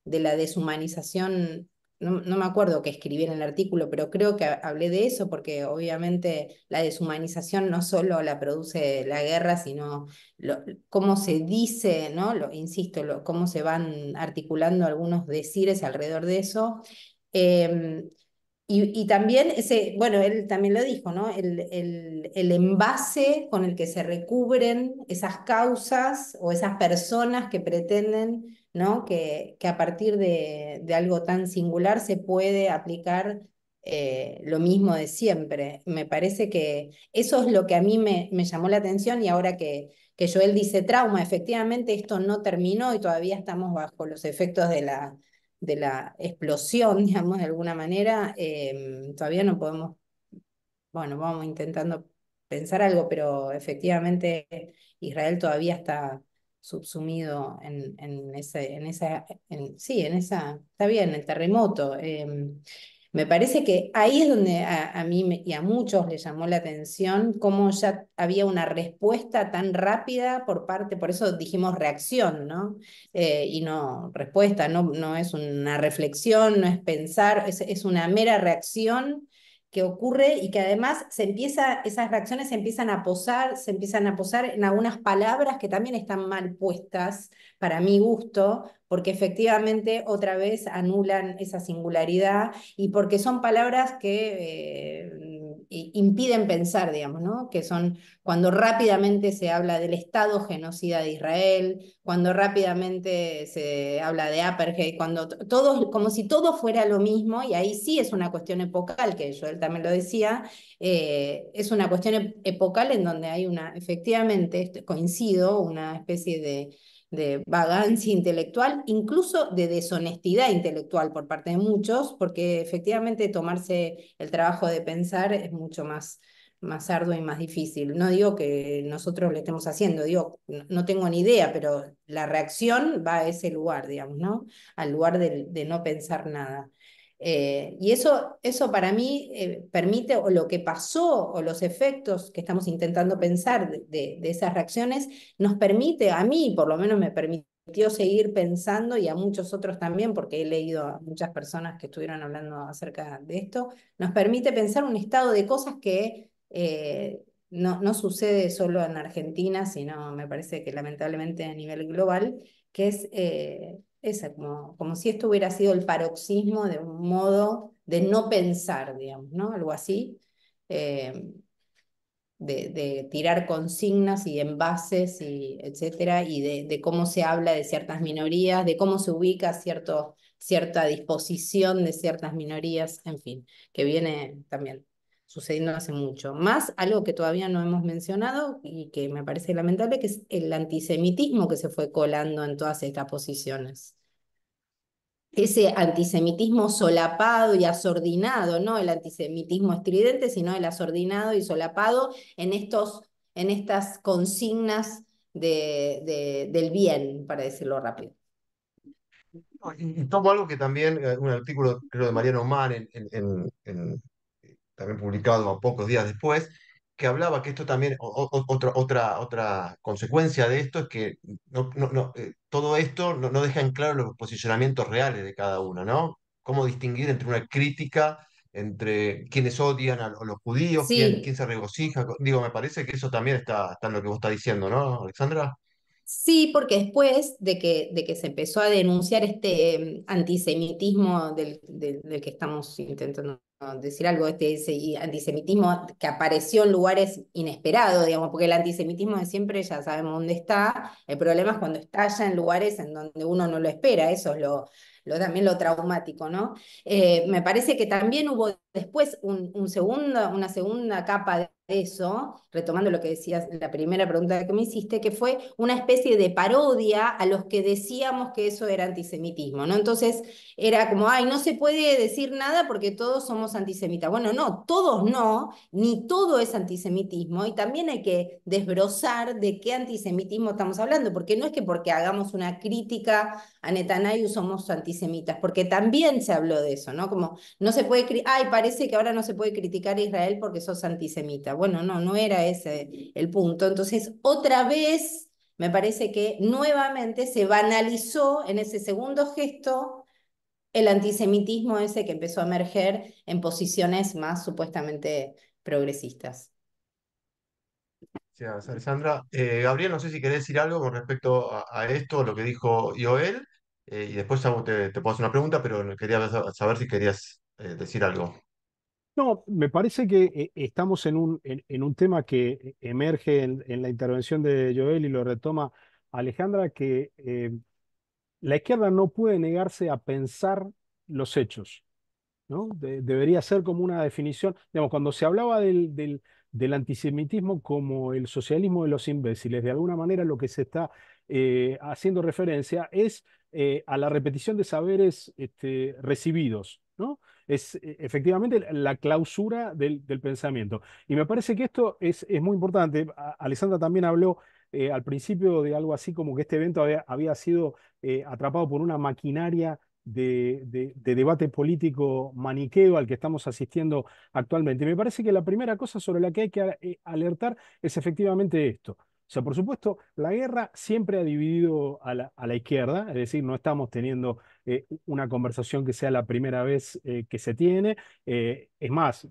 Speaker 3: de la deshumanización no, me acuerdo que escribí en el artículo, pero creo que hablé de eso porque obviamente la deshumanización no solo la produce la guerra, sino cómo se dice, ¿no? Lo, insisto, cómo se van articulando algunos decires alrededor de eso. Em, y, también, ese, bueno, él también lo dijo, ¿no? el, el, envase con el que se recubren esas causas o esas personas que pretenden ¿no? Que, que a partir de, algo tan singular se puede aplicar eh, lo mismo de siempre. Me parece que eso es lo que a mí me, me llamó la atención y ahora que, que Joel dice trauma, efectivamente esto no terminó y todavía estamos bajo los efectos de la, de la explosión, digamos, de alguna manera, eh, todavía no podemos, bueno, vamos intentando pensar algo, pero efectivamente Israel todavía está subsumido en, ese, en esa, sí, en esa, está bien, el terremoto. Em, me parece que ahí es donde a, mí y a muchos les llamó la atención cómo ya había una respuesta tan rápida por parte, por eso dijimos reacción, ¿no? Eh, y no respuesta, no, no es una reflexión, no es pensar, es, es una mera reacción que ocurre y que además se empieza, esas reacciones se empiezan a posar, se empiezan a posar en algunas palabras que también están mal puestas para mi gusto, porque efectivamente otra vez anulan esa singularidad y porque son palabras que eh, impiden pensar, digamos, ¿no? que son cuando rápidamente se habla del Estado genocida de Israel, cuando rápidamente se habla de apartheid, cuando todo, como si todo fuera lo mismo, y ahí sí es una cuestión epocal, que yo él también lo decía, eh, es una cuestión epocal en donde hay una, efectivamente, este, coincido, una especie de de vagancia intelectual, incluso de deshonestidad intelectual por parte de muchos, porque efectivamente tomarse el trabajo de pensar es mucho más, más arduo y más difícil. No digo que nosotros lo estemos haciendo, digo, no tengo ni idea, pero la reacción va a ese lugar, digamos, ¿no? Al lugar de no pensar nada. Eh, y eso, eso para mí eh, permite, o lo que pasó, o los efectos que estamos intentando pensar de, esas reacciones, nos permite, a mí por lo menos me permitió seguir pensando y a muchos otros también, porque he leído a muchas personas que estuvieron hablando acerca de esto, nos permite pensar un estado de cosas que... Eh, no, sucede solo en Argentina, sino me parece que lamentablemente a nivel global, que es como, como si esto hubiera sido el paroxismo de un modo de no pensar, digamos, ¿no? Algo así, eh, de, de, tirar consignas y envases, y etcétera, y de, de, cómo se habla de ciertas minorías, de cómo se ubica cierto, cierta disposición de ciertas minorías, en fin, que viene también sucediendo hace mucho. Más algo que todavía no hemos mencionado y que me parece lamentable, que es el antisemitismo que se fue colando en todas estas posiciones. Ese antisemitismo solapado y asordinado, no el antisemitismo estridente, sino el asordinado y solapado en, estos, en estas consignas de, del bien, para decirlo rápido.
Speaker 2: Y tomo algo que también, eh, un artículo creo de Mariano Mann en, también publicado a pocos días después, que hablaba que esto también, otra, otra, otra consecuencia de esto es que no, no, eh, todo esto no, deja en claro los posicionamientos reales de cada uno, ¿no? Cómo distinguir entre una crítica, entre quienes odian a los judíos, quién, se regocija. Digo, me parece que eso también está, en lo que vos estás diciendo, ¿no, Alexandra?
Speaker 3: Sí, porque después de que, de que se empezó a denunciar este em, antisemitismo del que estamos intentando decir algo, este antisemitismo que apareció en lugares inesperados, digamos, porque el antisemitismo de siempre ya sabemos dónde está, el problema es cuando estalla en lugares en donde uno no lo espera, eso es lo, también lo traumático, ¿no? Eh, me parece que también hubo después un, una segunda capa de eso, retomando lo que decías en la primera pregunta que me hiciste, que fue una especie de parodia a los que decíamos que eso era antisemitismo, ¿no? Entonces era como, ay, no se puede decir nada porque todos somos antisemitas. Bueno, no, todos no, ni todo es antisemitismo, y también hay que desbrozar de qué antisemitismo estamos hablando, porque no es que porque hagamos una crítica a Netanyahu somos antisemitas, porque también se habló de eso, ¿no? Como no se puede, ay, parece que ahora no se puede criticar a Israel porque sos antisemita. Bueno, no, no era ese el punto. Entonces, otra vez, me parece que nuevamente se banalizó en ese segundo gesto el antisemitismo ese que empezó a emerger en posiciones más supuestamente progresistas.
Speaker 2: Gracias, Alessandra. Eh, Gabriel, no sé si querés decir algo con respecto a, esto, lo que dijo Joel, eh, y después te, puedo hacer una pregunta, pero quería saber si querías eh, decir algo.
Speaker 4: No, me parece que eh, estamos en un, en, un tema que emerge en, la intervención de Joel y lo retoma Alejandra, que eh, la izquierda no puede negarse a pensar los hechos. ¿no? debería ser como una definición. Digamos, cuando se hablaba del, antisemitismo como el socialismo de los imbéciles, de alguna manera lo que se está eh, haciendo referencia es a la repetición de saberes este, recibidos. ¿no? es e, efectivamente la clausura del, pensamiento. Y me parece que esto es, muy importante. Alessandra también habló eh, al principio de algo así como que este evento había, sido eh, atrapado por una maquinaria de, de, debate político maniqueo al que estamos asistiendo actualmente. Me parece que la primera cosa sobre la que hay que eh, alertar es efectivamente esto. O sea, por supuesto, la guerra siempre ha dividido a la, izquierda, es decir, no estamos teniendo eh, una conversación que sea la primera vez eh, que se tiene. Eh, es más,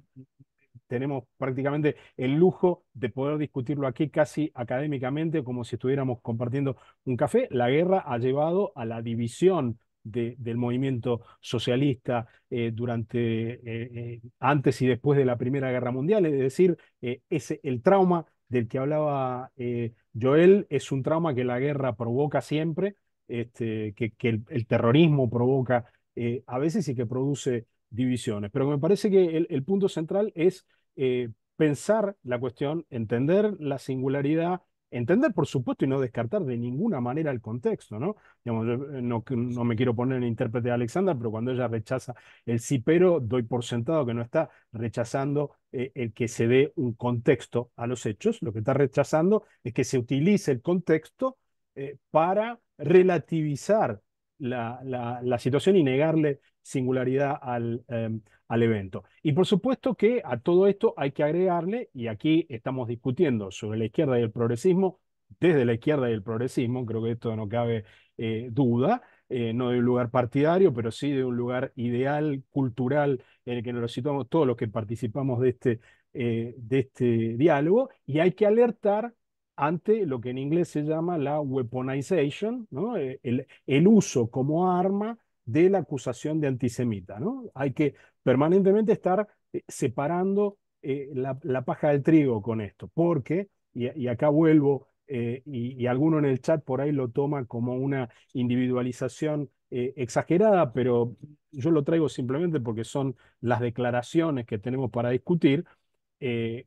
Speaker 4: tenemos prácticamente el lujo de poder discutirlo aquí casi académicamente, como si estuviéramos compartiendo un café. La guerra ha llevado a la división del movimiento socialista durante antes y después de la Primera Guerra Mundial, es decir, ese, el trauma del que hablaba eh, Joel es un trauma que la guerra provoca siempre, este, que, el, terrorismo provoca eh, a veces y que produce divisiones. Pero me parece que el, punto central es eh, pensar la cuestión, entender la singularidad entender, por supuesto, y no descartar de ninguna manera el contexto, ¿no? yo eh, no, me quiero poner en intérprete de Alexander, pero cuando ella rechaza el sí, pero doy por sentado que no está rechazando eh, el que se dé un contexto a los hechos, lo que está rechazando es que se utilice el contexto eh, para relativizar la, situación y negarle singularidad al, em, al, evento. Y por supuesto que a todo esto hay que agregarle, y aquí estamos discutiendo sobre la izquierda y el progresismo, desde la izquierda y el progresismo, creo que esto no cabe eh, duda, eh, no de un lugar partidario, pero sí de un lugar ideal, cultural, en el que nos situamos todos los que participamos de este, eh, de este diálogo, y hay que alertar ante lo que en inglés se llama la weaponization, ¿no? el, el uso como arma de la acusación de antisemita. ¿no? Hay que permanentemente estar eh, separando eh, la, paja del trigo con esto, porque, y, acá vuelvo, eh, y, alguno en el chat por ahí lo toma como una individualización exagerada, pero yo lo traigo simplemente porque son las declaraciones que tenemos para discutir.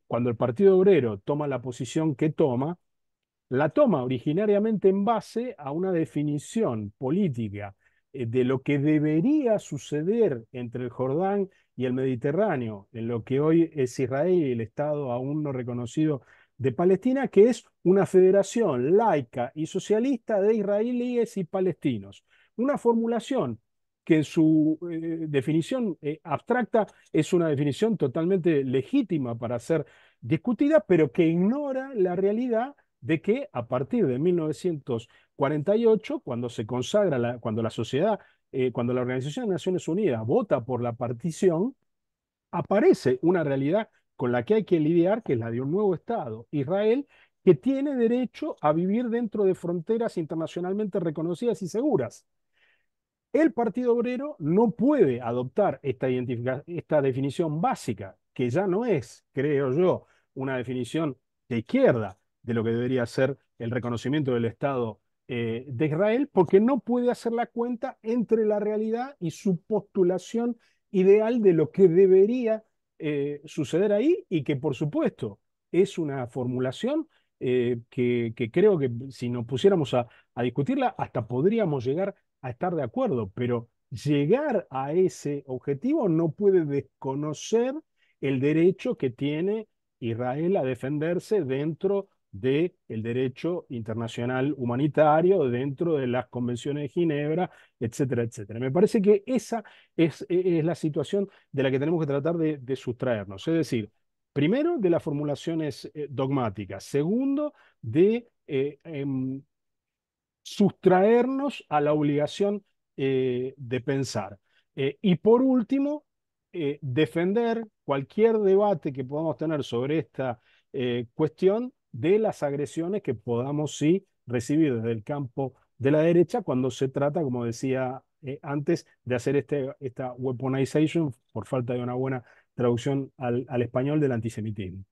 Speaker 4: cuando el Partido Obrero toma la posición que toma, la toma originariamente en base a una definición política eh, de lo que debería suceder entre el Jordán y el Mediterráneo, en lo que hoy es Israel y el Estado aún no reconocido de Palestina, que es una federación laica y socialista de israelíes y palestinos. Una formulación que en su eh, definición eh, abstracta es una definición totalmente legítima para ser discutida, pero que ignora la realidad de que a partir de 1900 48, cuando se consagra, la, cuando la sociedad, eh, cuando la Organización de Naciones Unidas vota por la partición, aparece una realidad con la que hay que lidiar, que es la de un nuevo Estado, Israel, que tiene derecho a vivir dentro de fronteras internacionalmente reconocidas y seguras. El Partido Obrero no puede adoptar esta, esta definición básica, que ya no es, creo yo, una definición de izquierda de lo que debería ser el reconocimiento del Estado eh, de Israel porque no puede hacer la cuenta entre la realidad y su postulación ideal de lo que debería eh, suceder ahí y que por supuesto es una formulación eh, que, creo que si nos pusiéramos a, a, discutirla hasta podríamos llegar a estar de acuerdo, pero llegar a ese objetivo no puede desconocer el derecho que tiene Israel a defenderse dentro del el derecho internacional humanitario dentro de las convenciones de Ginebra, etcétera, etcétera. Me parece que esa es, e-, la situación de la que tenemos que tratar de, sustraernos, es decir, primero de las formulaciones eh, dogmáticas, segundo de eh, em, sustraernos a la obligación eh, de pensar. y por último, defender cualquier debate que podamos tener sobre esta cuestión de las agresiones que podamos sí recibir desde el campo de la derecha cuando se trata, como decía eh, antes, de hacer este, esta weaponization por falta de una buena traducción al, español del antisemitismo.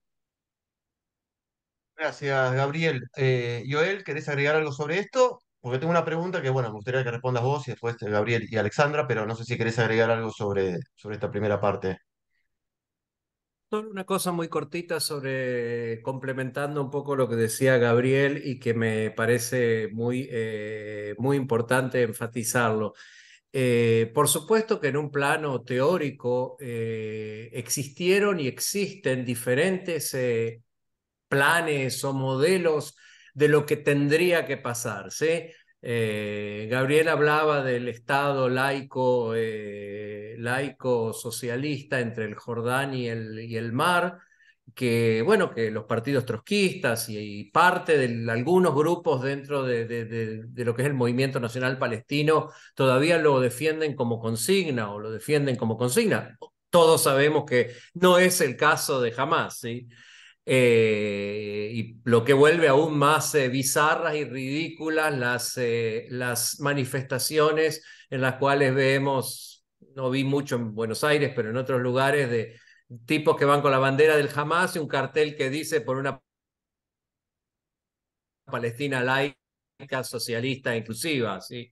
Speaker 2: Gracias, Gabriel. Joel, eh, ¿querés agregar algo sobre esto? Porque tengo una pregunta que, bueno, me gustaría que respondas vos y después eh, Gabriel y Alexandra, pero no sé si querés agregar algo sobre, sobre esta primera parte.
Speaker 5: Solo una cosa muy cortita sobre, complementando un poco lo que decía Gabriel y que me parece muy, eh, muy importante enfatizarlo. Eh, por supuesto que en un plano teórico eh, existieron y existen diferentes planes o modelos de lo que tendría que pasar. ¿sí? Eh, Gabriel hablaba del Estado laico, eh, laico socialista entre el Jordán y el, mar, que, bueno, que los partidos trotskistas y, parte de algunos grupos dentro de, lo que es el movimiento nacional palestino todavía lo defienden como consigna o lo defienden como consigna. Todos sabemos que no es el caso de jamás, ¿sí? Eh, y lo que vuelve aún más eh, bizarras y ridículas las, eh, las manifestaciones en las cuales vemos, no vi mucho en Buenos Aires, pero en otros lugares, de tipos que van con la bandera del jamás y un cartel que dice por una Palestina laica, socialista, e inclusiva. ¿sí?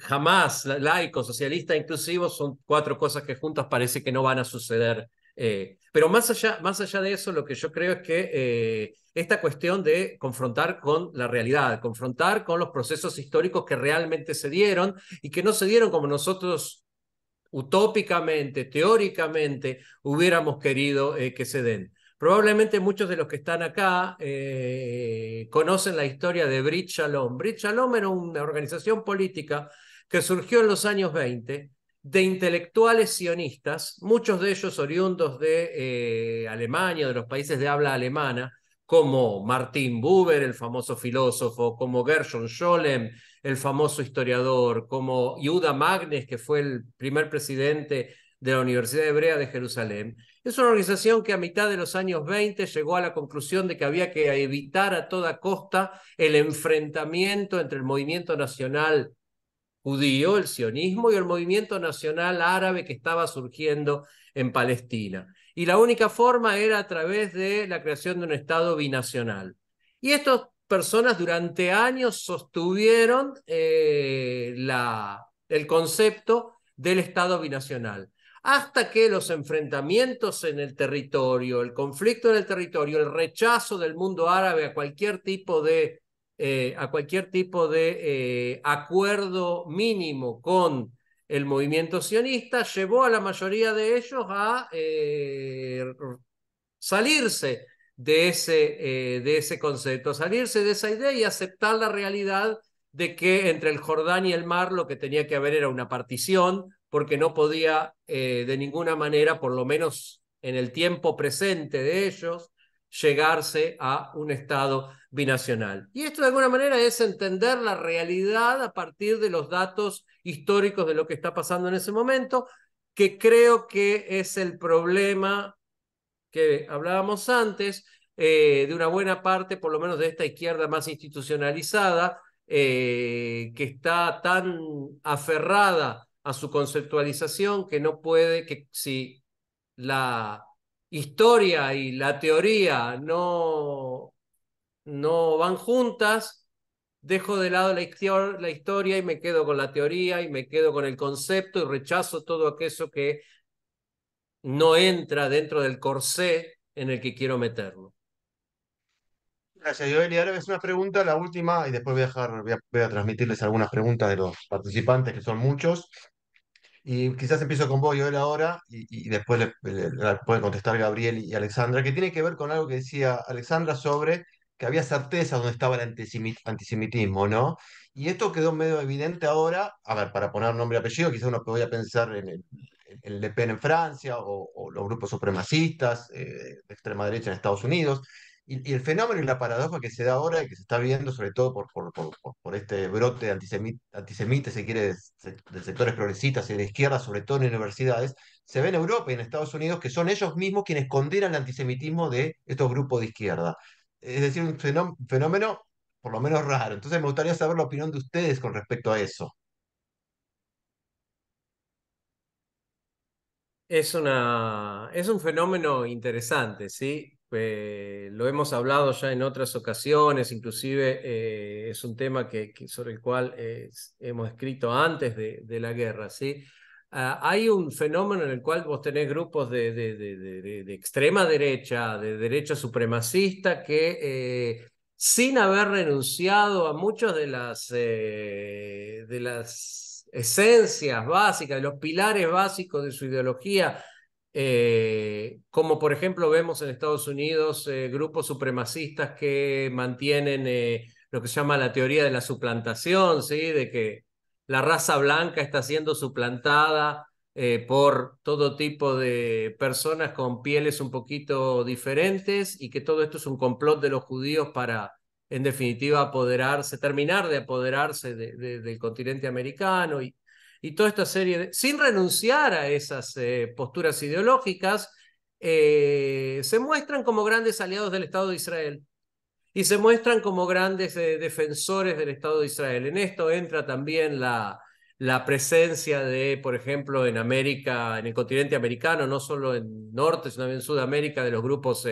Speaker 5: Jamás laico, socialista, e inclusivo son cuatro cosas que juntas parece que no van a suceder. Pero más allá, más allá de eso, lo que yo creo es que eh, esta cuestión de confrontar con la realidad, confrontar con los procesos históricos que realmente se dieron y que no se dieron como nosotros utópicamente, teóricamente, hubiéramos querido eh, que se den. Probablemente muchos de los que están acá eh, conocen la historia de Brit Shalom. Brit Shalom era una organización política que surgió en los años 20 de intelectuales sionistas, muchos de ellos oriundos de eh, Alemania, de los países de habla alemana, como Martin Buber, el famoso filósofo, como Gershon Scholem, el famoso historiador, como Yuda Magnes, que fue el primer presidente de la Universidad Hebrea de Jerusalén. Es una organización que a mitad de los años 20 llegó a la conclusión de que había que evitar a toda costa el enfrentamiento entre el movimiento nacional judío, el sionismo y el movimiento nacional árabe que estaba surgiendo en Palestina. Y la única forma era a través de la creación de un Estado binacional. Y estas personas durante años sostuvieron eh, la, el concepto del Estado binacional hasta que los enfrentamientos en el territorio, el conflicto en el territorio, el rechazo del mundo árabe a cualquier tipo de eh, a cualquier tipo de eh, acuerdo mínimo con el movimiento sionista, llevó a la mayoría de ellos a eh, salirse de ese, de ese concepto, salirse de esa idea y aceptar la realidad de que entre el Jordán y el mar lo que tenía que haber era una partición, porque no podía de ninguna manera, por lo menos en el tiempo presente de ellos, llegarse a un Estado binacional. Y esto de alguna manera es entender la realidad a partir de los datos históricos de lo que está pasando en ese momento, que creo que es el problema que hablábamos antes, eh, de una buena parte, por lo menos de esta izquierda más institucionalizada, eh, que está tan aferrada a su conceptualización que no puede, que si la historia y la teoría no, no van juntas, dejo de lado la, la historia y me quedo con la teoría y me quedo con el concepto y rechazo todo aquello que no entra dentro del corsé en el que quiero meterlo. Gracias, Joel. Y ahora es una pregunta, la última, y después
Speaker 2: voy a, dejar, voy a transmitirles algunas preguntas de los participantes, que son muchos. Y quizás empiezo con vos, él ahora y, y después le, puede contestar Gabriel y Alexandra, que tiene que ver con algo que decía Alexandra sobre que había certeza donde estaba el antisemitismo, ¿no? Y esto quedó medio evidente ahora, a ver, para poner nombre y apellido, quizás uno podría pensar en el, Le Pen en Francia o, los grupos supremacistas eh, de extrema derecha en Estados Unidos, y, el fenómeno y la paradoja que se da ahora y que se está viendo, sobre todo por, por, este brote antisemita, si quiere, de, sectores progresistas y de izquierda, sobre todo en universidades, se ve en Europa y en Estados Unidos que son ellos mismos quienes condenan el antisemitismo de estos grupos de izquierda. Es decir, un fenómeno por lo menos raro. Entonces me gustaría saber la opinión de ustedes con respecto a eso.
Speaker 5: Es, una, es un fenómeno interesante, ¿sí? Eh, lo hemos hablado ya en otras ocasiones, inclusive eh, es un tema que, sobre el cual eh, hemos escrito antes de, la guerra. ¿sí? Ah, hay un fenómeno en el cual vos tenés grupos de, extrema derecha, de derecha supremacista, que sin haber renunciado a muchas de las, de las esencias básicas, de los pilares básicos de su ideología, eh, como por ejemplo vemos en Estados Unidos eh, grupos supremacistas que mantienen eh, lo que se llama la teoría de la suplantación, ¿sí? de que la raza blanca está siendo suplantada por todo tipo de personas con pieles un poquito diferentes y que todo esto es un complot de los judíos para, en definitiva, apoderarse, terminar de apoderarse del continente americano. Y, y toda esta serie Sin renunciar a esas eh, posturas ideológicas, eh, se muestran como grandes aliados del Estado de Israel y se muestran como grandes eh, defensores del Estado de Israel. En esto entra también la, la presencia de, por ejemplo, en América, en el continente americano, no solo en Norte, sino también en Sudamérica, de los grupos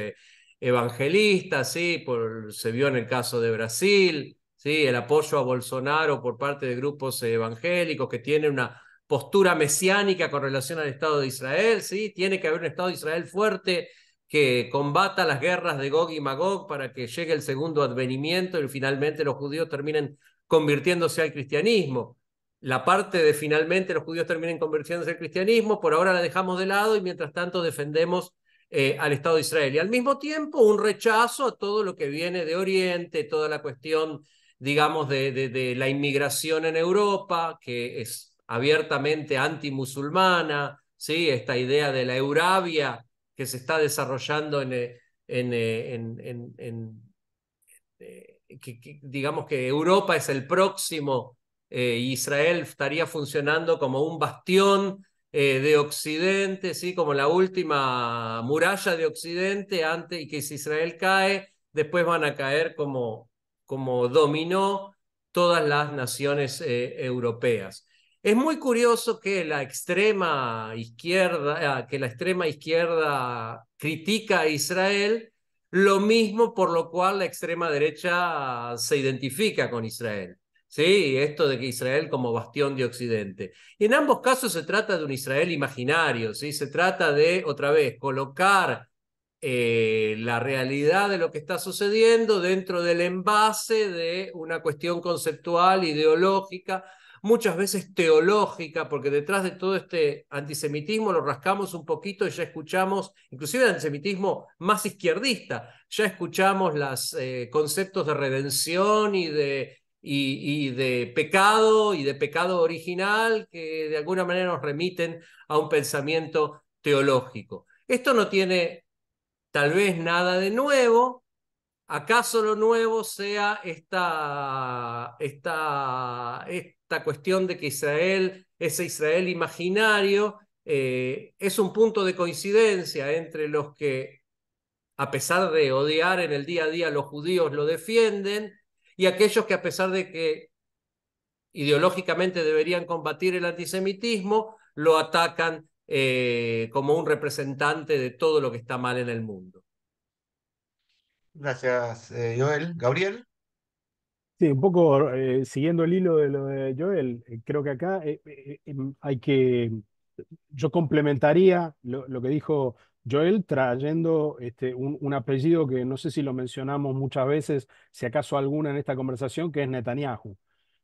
Speaker 5: evangelistas, ¿sí? por, se vio en el caso de Brasil, ¿sí? el apoyo a Bolsonaro por parte de grupos evangélicos que tienen una postura mesiánica con relación al Estado de Israel, ¿sí? tiene que haber un Estado de Israel fuerte que combata las guerras de Gog y Magog para que llegue el segundo advenimiento y finalmente los judíos terminen convirtiéndose al cristianismo. La parte de finalmente los judíos terminen convirtiéndose al cristianismo, por ahora la dejamos de lado y mientras tanto defendemos eh, al Estado de Israel. Y al mismo tiempo un rechazo a todo lo que viene de Oriente, toda la cuestión digamos, de, de, la inmigración en Europa, que es abiertamente antimusulmana, ¿sí? esta idea de la Eurabia que se está desarrollando en, eh, en, eh, eh, que, digamos que Europa es el próximo y Israel estaría funcionando como un bastión de Occidente, ¿sí? como la última muralla de Occidente antes y que si Israel cae, después van a caer como como dominó todas las naciones eh, europeas. Es muy curioso que la extrema izquierda, ah, que la extrema izquierda critica a Israel, lo mismo por lo cual la extrema derecha se identifica con Israel. Sí, esto de que Israel como bastión de Occidente. Y en ambos casos se trata de un Israel imaginario, ¿sí? se trata de, otra vez, colocar eh, la realidad de lo que está sucediendo dentro del envase de una cuestión conceptual, ideológica, muchas veces teológica, porque detrás de todo este antisemitismo lo rascamos un poquito y ya escuchamos, inclusive el antisemitismo más izquierdista, ya escuchamos los eh, conceptos de redención y de, y de pecado y de pecado original que de alguna manera nos remiten a un pensamiento teológico. Esto no tiene tal vez nada de nuevo, ¿Acaso lo nuevo sea esta, esta, esta, cuestión de que Israel, ese Israel imaginario, eh, es un punto de coincidencia entre los que, a pesar de odiar en el día a día los judíos, lo defienden, y aquellos que, a pesar de que ideológicamente deberían combatir el antisemitismo, lo atacan eh, como un representante de todo lo que está mal en el mundo. Gracias, eh, Joel. Gabriel.
Speaker 4: Sí, un poco eh, siguiendo el hilo de lo de Joel, creo que acá hay que, yo complementaría lo, que dijo Joel trayendo este, un, apellido que no sé si lo mencionamos muchas veces, si acaso alguna en esta conversación, que es Netanyahu.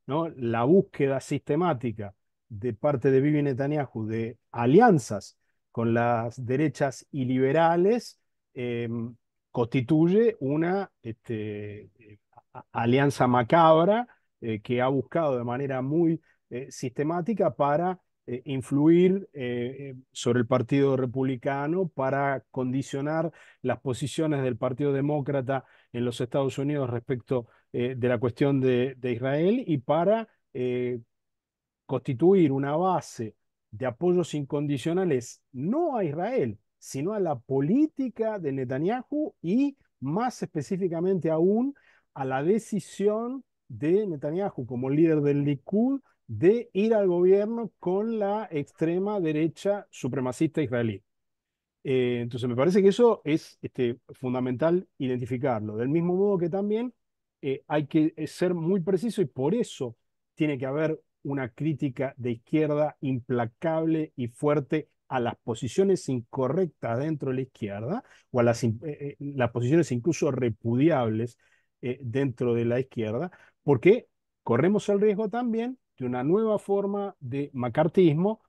Speaker 4: ¿no? La búsqueda sistemática de parte de Bibi Netanyahu de alianzas con las derechas y liberales em, constituye una este, eh, alianza macabra eh, que ha buscado de manera muy eh, sistemática para influir sobre el Partido Republicano, para condicionar las posiciones del Partido Demócrata en los Estados Unidos respecto de la cuestión de, de Israel y para constituir una base de apoyos incondicionales no a Israel, sino a la política de Netanyahu y más específicamente aún a la decisión de Netanyahu como líder del Likud de ir al gobierno con la extrema derecha supremacista israelí. Eh, entonces me parece que eso es este, fundamental identificarlo. Del mismo modo que también eh, hay que eh, ser muy preciso y por eso tiene que haber una crítica de izquierda implacable y fuerte a las posiciones incorrectas dentro de la izquierda o a las, eh, eh, las posiciones incluso repudiables eh, dentro de la izquierda, porque corremos el riesgo también de una nueva forma de macartismo.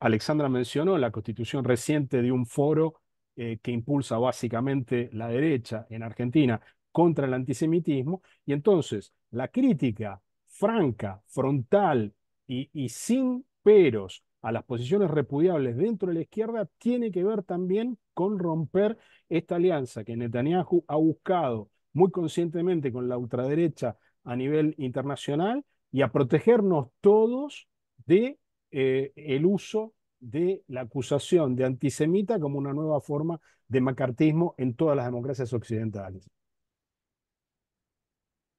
Speaker 4: Alexandra mencionó la constitución reciente de un foro que impulsa básicamente la derecha en Argentina contra el antisemitismo, y entonces la crítica franca, frontal y, sin peros a las posiciones repudiables dentro de la izquierda tiene que ver también con romper esta alianza que Netanyahu ha buscado muy conscientemente con la ultraderecha a nivel internacional y a protegernos todos de eh, el uso de la acusación de antisemita como una nueva forma de macartismo en todas las democracias occidentales.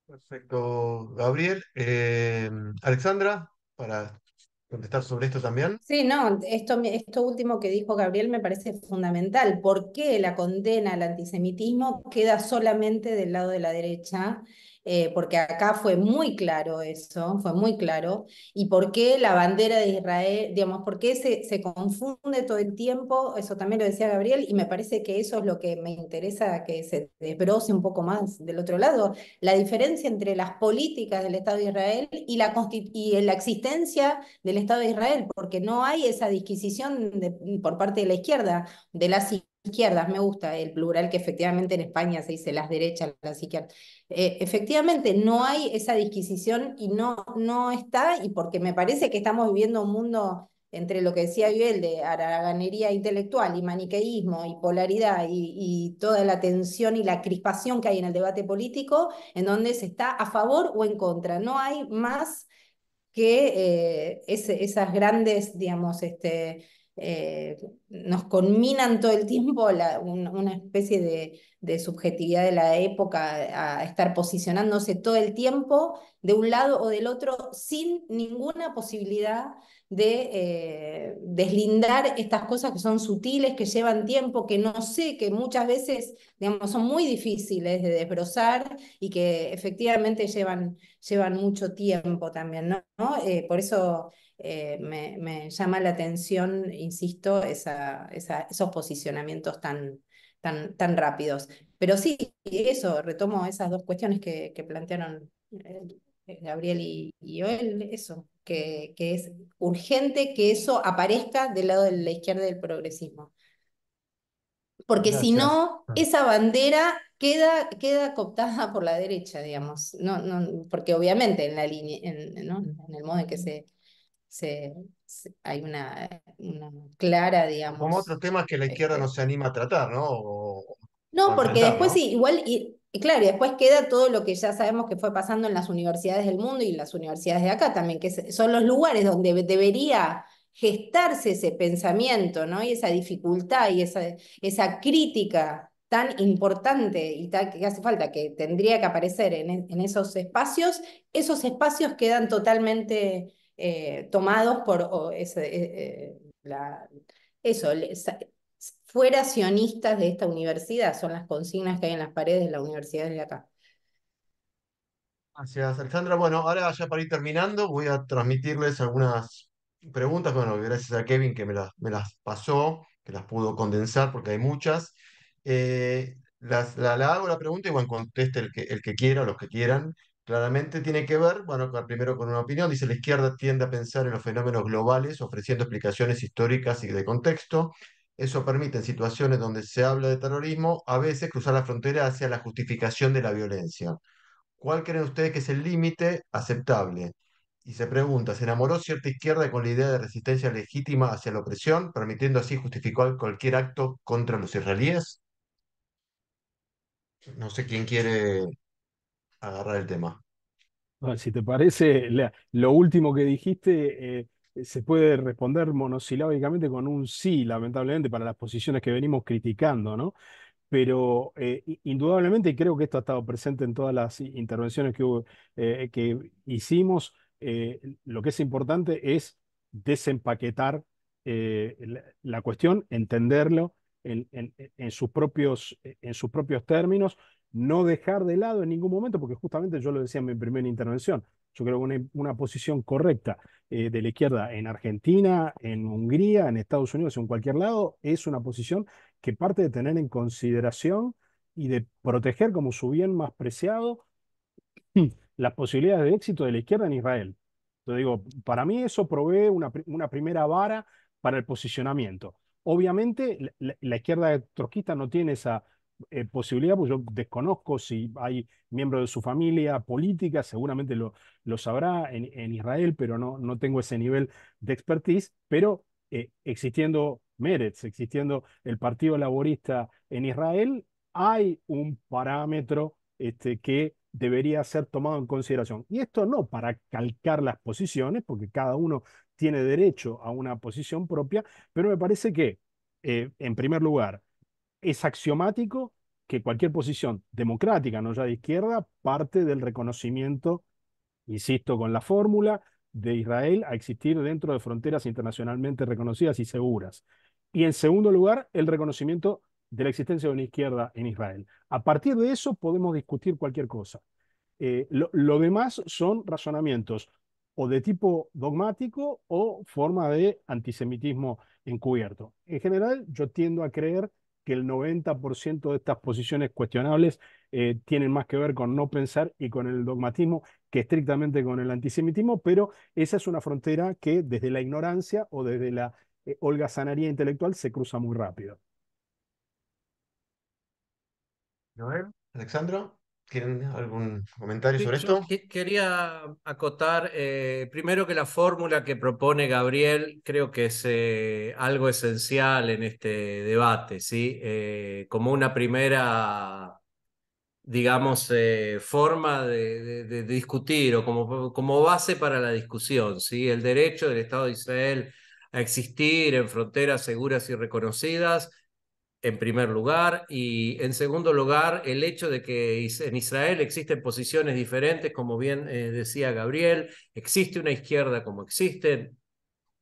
Speaker 2: Perfecto, Gabriel. Eh, Alexandra, para contestar sobre esto también.
Speaker 3: Sí, no, esto, esto último que dijo Gabriel me parece fundamental. ¿Por qué la condena al antisemitismo queda solamente del lado de la derecha? Eh, porque acá fue muy claro eso, fue muy claro, y por qué la bandera de Israel, digamos, por qué se, confunde todo el tiempo, eso también lo decía Gabriel, y me parece que eso es lo que me interesa que se desbroce un poco más del otro lado, la diferencia entre las políticas del Estado de Israel y la, existencia del Estado de Israel, porque no hay esa disquisición por parte de la izquierda de las izquierdas, me gusta el plural que efectivamente en España se dice las derechas, las izquierdas. Eh, efectivamente, no hay esa disquisición y no, no está, y porque me parece que estamos viviendo un mundo entre lo que decía Vivel de araganería intelectual y maniqueísmo y polaridad y, toda la tensión y la crispación que hay en el debate político, en donde se está a favor o en contra. No hay más que eh, esas grandes, digamos, este, eh, nos conminan todo el tiempo una especie de, subjetividad de la época a estar posicionándose todo el tiempo de un lado o del otro sin ninguna posibilidad de eh, deslindar estas cosas que son sutiles, que llevan tiempo, que no sé, que muchas veces digamos, son muy difíciles de desbrozar y que efectivamente llevan, llevan mucho tiempo también. Eh, por eso eh, me, llama la atención, insisto, esos posicionamientos tan, tan, tan rápidos. Pero sí, eso, retomo esas dos cuestiones que, plantearon eh, Gabriel y, y Joel, eso, que, que es urgente que eso aparezca del lado de la izquierda del progresismo. Porque si no, ah. esa bandera queda, queda cooptada por la derecha, digamos. No, no, porque obviamente en la línea, en, en el modo en que se se, hay una, clara, digamos. Como otros
Speaker 2: temas que la izquierda no este se anima a tratar, ¿no? no, porque después
Speaker 3: igual, y, claro, después queda todo lo que ya sabemos que fue pasando en las universidades del mundo y en las universidades de acá también, que son los lugares donde debería gestarse ese pensamiento, ¿no? Y esa dificultad y esa, esa crítica tan importante y que hace falta, que tendría que aparecer en e, esos espacios, esos espacios quedan totalmente eh, tomados por eh, eh, eso, fuera sionistas de esta universidad, son las consignas que hay en las paredes de la universidad de acá.
Speaker 2: Gracias, Alexandra. Bueno, ahora ya para ir terminando, voy a transmitirles algunas preguntas. Bueno, gracias a Kevin que me las, pasó, que las pudo condensar porque hay muchas. la, hago la pregunta y bueno, conteste el que, el que quiera, los que quieran. Claramente tiene que ver, bueno, primero con una opinión, dice la izquierda tiende a pensar en los fenómenos globales ofreciendo explicaciones históricas y de contexto. Eso permite en situaciones donde se habla de terrorismo a veces cruzar la frontera hacia la justificación de la violencia. ¿Cuál creen ustedes que es el límite aceptable? Y se pregunta, ¿se enamoró cierta izquierda con la idea de resistencia legítima hacia la opresión, permitiendo así justificar cualquier acto contra los israelíes? No sé quién quiere agarrar el tema.
Speaker 4: si te parece, lo último que dijiste eh, se puede responder monosilábicamente con un sí, lamentablemente, para las posiciones que venimos criticando, ¿no? Pero eh, indudablemente, y creo que esto ha estado presente en todas las intervenciones que, eh, que hicimos, lo que es importante es desempaquetar la, cuestión, entenderlo en sus propios términos no dejar de lado en ningún momento, porque justamente yo lo decía en mi primera intervención, yo creo que una, posición correcta eh, de la izquierda en Argentina, en Hungría, en Estados Unidos, en cualquier lado, es una posición que parte de tener en consideración y de proteger como su bien más preciado las posibilidades de éxito de la izquierda en Israel. entonces digo, para mí eso provee una, primera vara para el posicionamiento. Obviamente, la, izquierda troquista no tiene esa, eh, posibilidad, pues yo desconozco si hay miembros de su familia política, seguramente lo, lo sabrá en, Israel, pero no, no tengo ese nivel de expertise, pero eh, existiendo Meretz, existiendo el Partido Laborista en Israel, hay un parámetro este, que debería ser tomado en consideración. Y esto no para calcar las posiciones, porque cada uno tiene derecho a una posición propia, pero me parece que, eh, en primer lugar, es axiomático que cualquier posición democrática, no ya de izquierda, parte del reconocimiento, insisto con la fórmula, de Israel a existir dentro de fronteras internacionalmente reconocidas y seguras. Y en segundo lugar, el reconocimiento de la existencia de una izquierda en Israel. A partir de eso podemos discutir cualquier cosa. Eh, lo, lo demás son razonamientos o de tipo dogmático o forma de antisemitismo encubierto. En general, yo tiendo a creer que el 90% de estas posiciones cuestionables eh, tienen más que ver con no pensar y con el dogmatismo que estrictamente con el antisemitismo, pero esa es una frontera que desde la ignorancia o desde la eh, holgazanería intelectual se cruza muy rápido.
Speaker 2: Joel, Alexandro. ¿Tienen algún comentario sobre esto?
Speaker 5: quería acotar eh, primero que la fórmula que propone Gabriel creo que es eh, algo esencial en este debate, ¿sí? Eh, como una primera, digamos, forma de, discutir o como, como base para la discusión, ¿sí? El derecho del Estado de Israel a existir en fronteras seguras y reconocidas en primer lugar, y en segundo lugar, el hecho de que en Israel existen posiciones diferentes, como bien eh, decía Gabriel, existe una izquierda como existen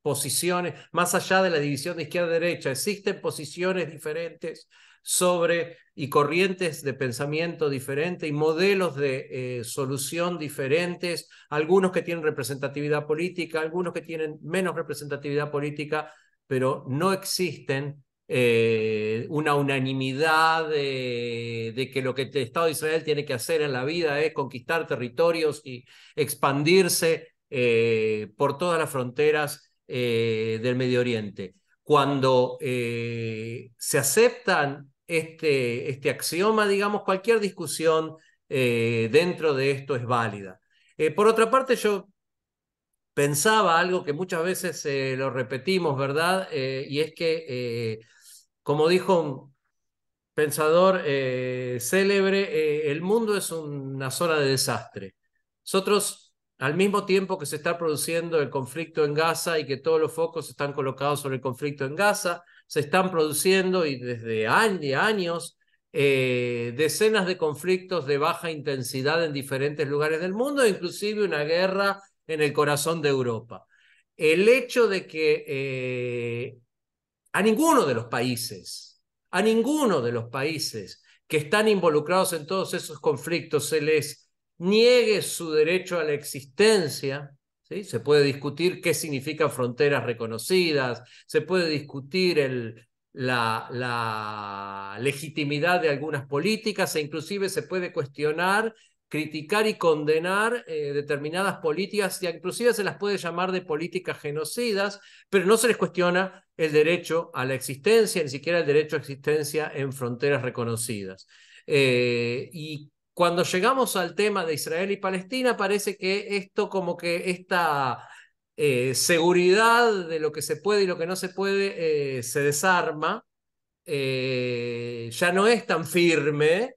Speaker 5: posiciones, más allá de la división de izquierda-derecha, existen posiciones diferentes sobre y corrientes de pensamiento diferentes y modelos de eh, solución diferentes, algunos que tienen representatividad política, algunos que tienen menos representatividad política, pero no existen eh, una unanimidad de, que lo que el Estado de Israel tiene que hacer en la vida es conquistar territorios y expandirse eh, por todas las fronteras eh, del Medio Oriente. Cuando se aceptan este, este axioma, digamos, cualquier discusión dentro de esto es válida. por otra parte, yo pensaba algo que muchas veces eh, lo repetimos, ¿verdad? Eh, y es que, eh, como dijo un pensador célebre, el mundo es una zona de desastre. Nosotros al mismo tiempo que se está produciendo el conflicto en Gaza y que todos los focos están colocados sobre el conflicto en Gaza, se están produciendo y desde años años, decenas de conflictos de baja intensidad en diferentes lugares del mundo, inclusive una guerra en el corazón de Europa. El hecho de que eh, a ninguno de los países, a ninguno de los países que están involucrados en todos esos conflictos se les niegue su derecho a la existencia, ¿Sí? Se puede discutir qué significan fronteras reconocidas, se puede discutir la, la, legitimidad de algunas políticas e inclusive se puede cuestionar criticar y condenar eh, determinadas políticas, y inclusive se las puede llamar de políticas genocidas, pero no se les cuestiona el derecho a la existencia, ni siquiera el derecho a existencia en fronteras reconocidas. Eh, y cuando llegamos al tema de Israel y Palestina, parece que esto como que esta eh, seguridad de lo que se puede y lo que no se puede se desarma, ya no es tan firme.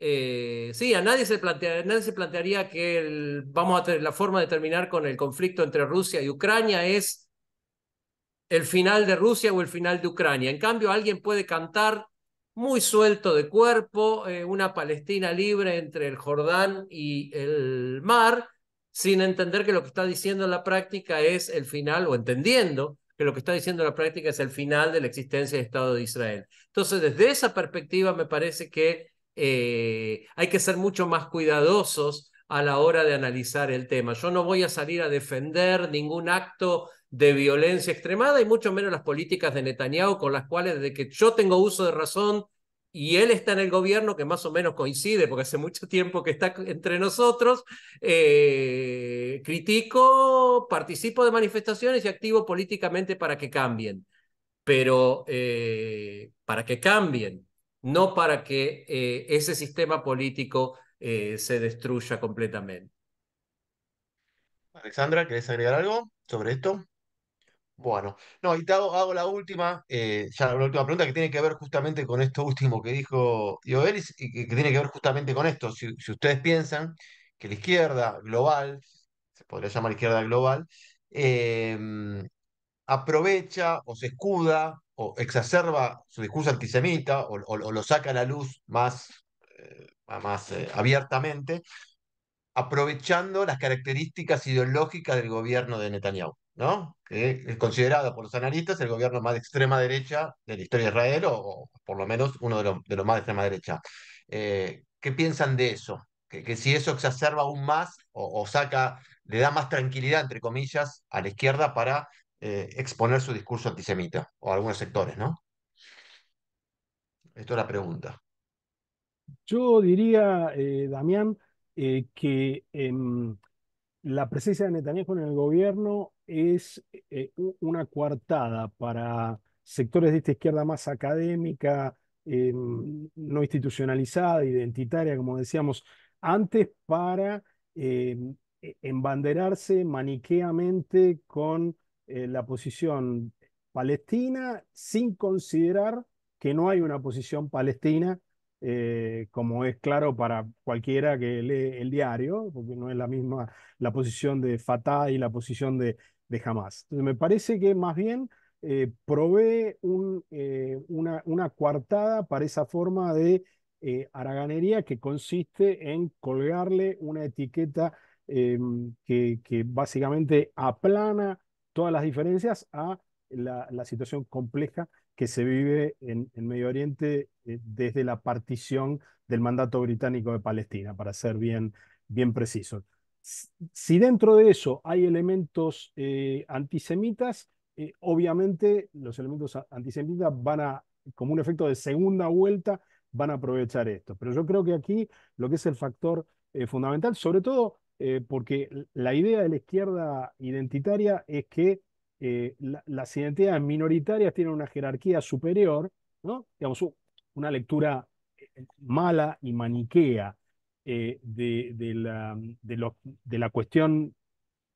Speaker 5: Eh, sí, a nadie se, plantea, nadie se plantearía que el, vamos a tener la forma de terminar con el conflicto entre Rusia y Ucrania es el final de Rusia o el final de Ucrania. En cambio, alguien puede cantar muy suelto de cuerpo eh, una Palestina libre entre el Jordán y el mar, sin entender que lo que está diciendo en la práctica es el final, o entendiendo que lo que está diciendo en la práctica es el final de la existencia del Estado de Israel. Entonces, desde esa perspectiva, me parece que eh, hay que ser mucho más cuidadosos a la hora de analizar el tema. Yo no voy a salir a defender ningún acto de violencia extremada y mucho menos las políticas de Netanyahu con las cuales desde que yo tengo uso de razón y él está en el gobierno que más o menos coincide, porque hace mucho tiempo que está entre nosotros, eh, critico, participo de manifestaciones y activo políticamente para que cambien, pero eh, para que cambien, no para que eh, ese sistema político eh, se destruya completamente. Alexandra, ¿querés agregar algo sobre esto?
Speaker 2: Bueno, no, y te hago, la última, eh, ya la última pregunta que tiene que ver justamente con esto último que dijo Yoelis, y que, tiene que ver justamente con esto. Si, ustedes piensan que la izquierda global, se podría llamar izquierda global, aprovecha o se escuda o exacerba su discurso antisemita o, lo saca a la luz más, eh, más eh, abiertamente, aprovechando las características ideológicas del gobierno de Netanyahu, ¿no? que es considerado por los analistas el gobierno más de extrema derecha de la historia de Israel, o, por lo menos uno de los, de más de extrema derecha. Eh, ¿Qué piensan de eso? Que, si eso exacerba aún más o, saca, le da más tranquilidad, entre comillas, a la izquierda para eh, exponer su discurso antisemita, o algunos sectores, ¿no? Esto es la pregunta.
Speaker 4: Yo diría, eh, Damián, eh, que em, la presencia de Netanyahu en el gobierno es una coartada para sectores de esta izquierda más académica, em, no institucionalizada, identitaria, como decíamos antes, para embanderarse e-, maniqueamente con eh, la posición palestina sin considerar que no hay una posición palestina, eh, como es claro para cualquiera que lee el diario, porque no es la misma la posición de Fatah y la posición de, de Hamas. Entonces, me parece que más bien eh, provee una, una, coartada para esa forma de haraganería que consiste en colgarle una etiqueta em, que, que básicamente aplana todas las diferencias a la, situación compleja que se vive en, en Medio Oriente eh, desde la partición del mandato británico de Palestina, para ser bien, bien preciso. Si dentro de eso hay elementos eh, antisemitas, eh, obviamente los elementos antisemitas van a, como un efecto de segunda vuelta, van a aprovechar esto. Pero yo creo que aquí lo que es el factor fundamental, sobre todo eh, porque la idea de la izquierda identitaria es que eh, las identidades minoritarias tienen una jerarquía superior, ¿no? Digamos, una lectura eh, mala y maniquea de, la, de la cuestión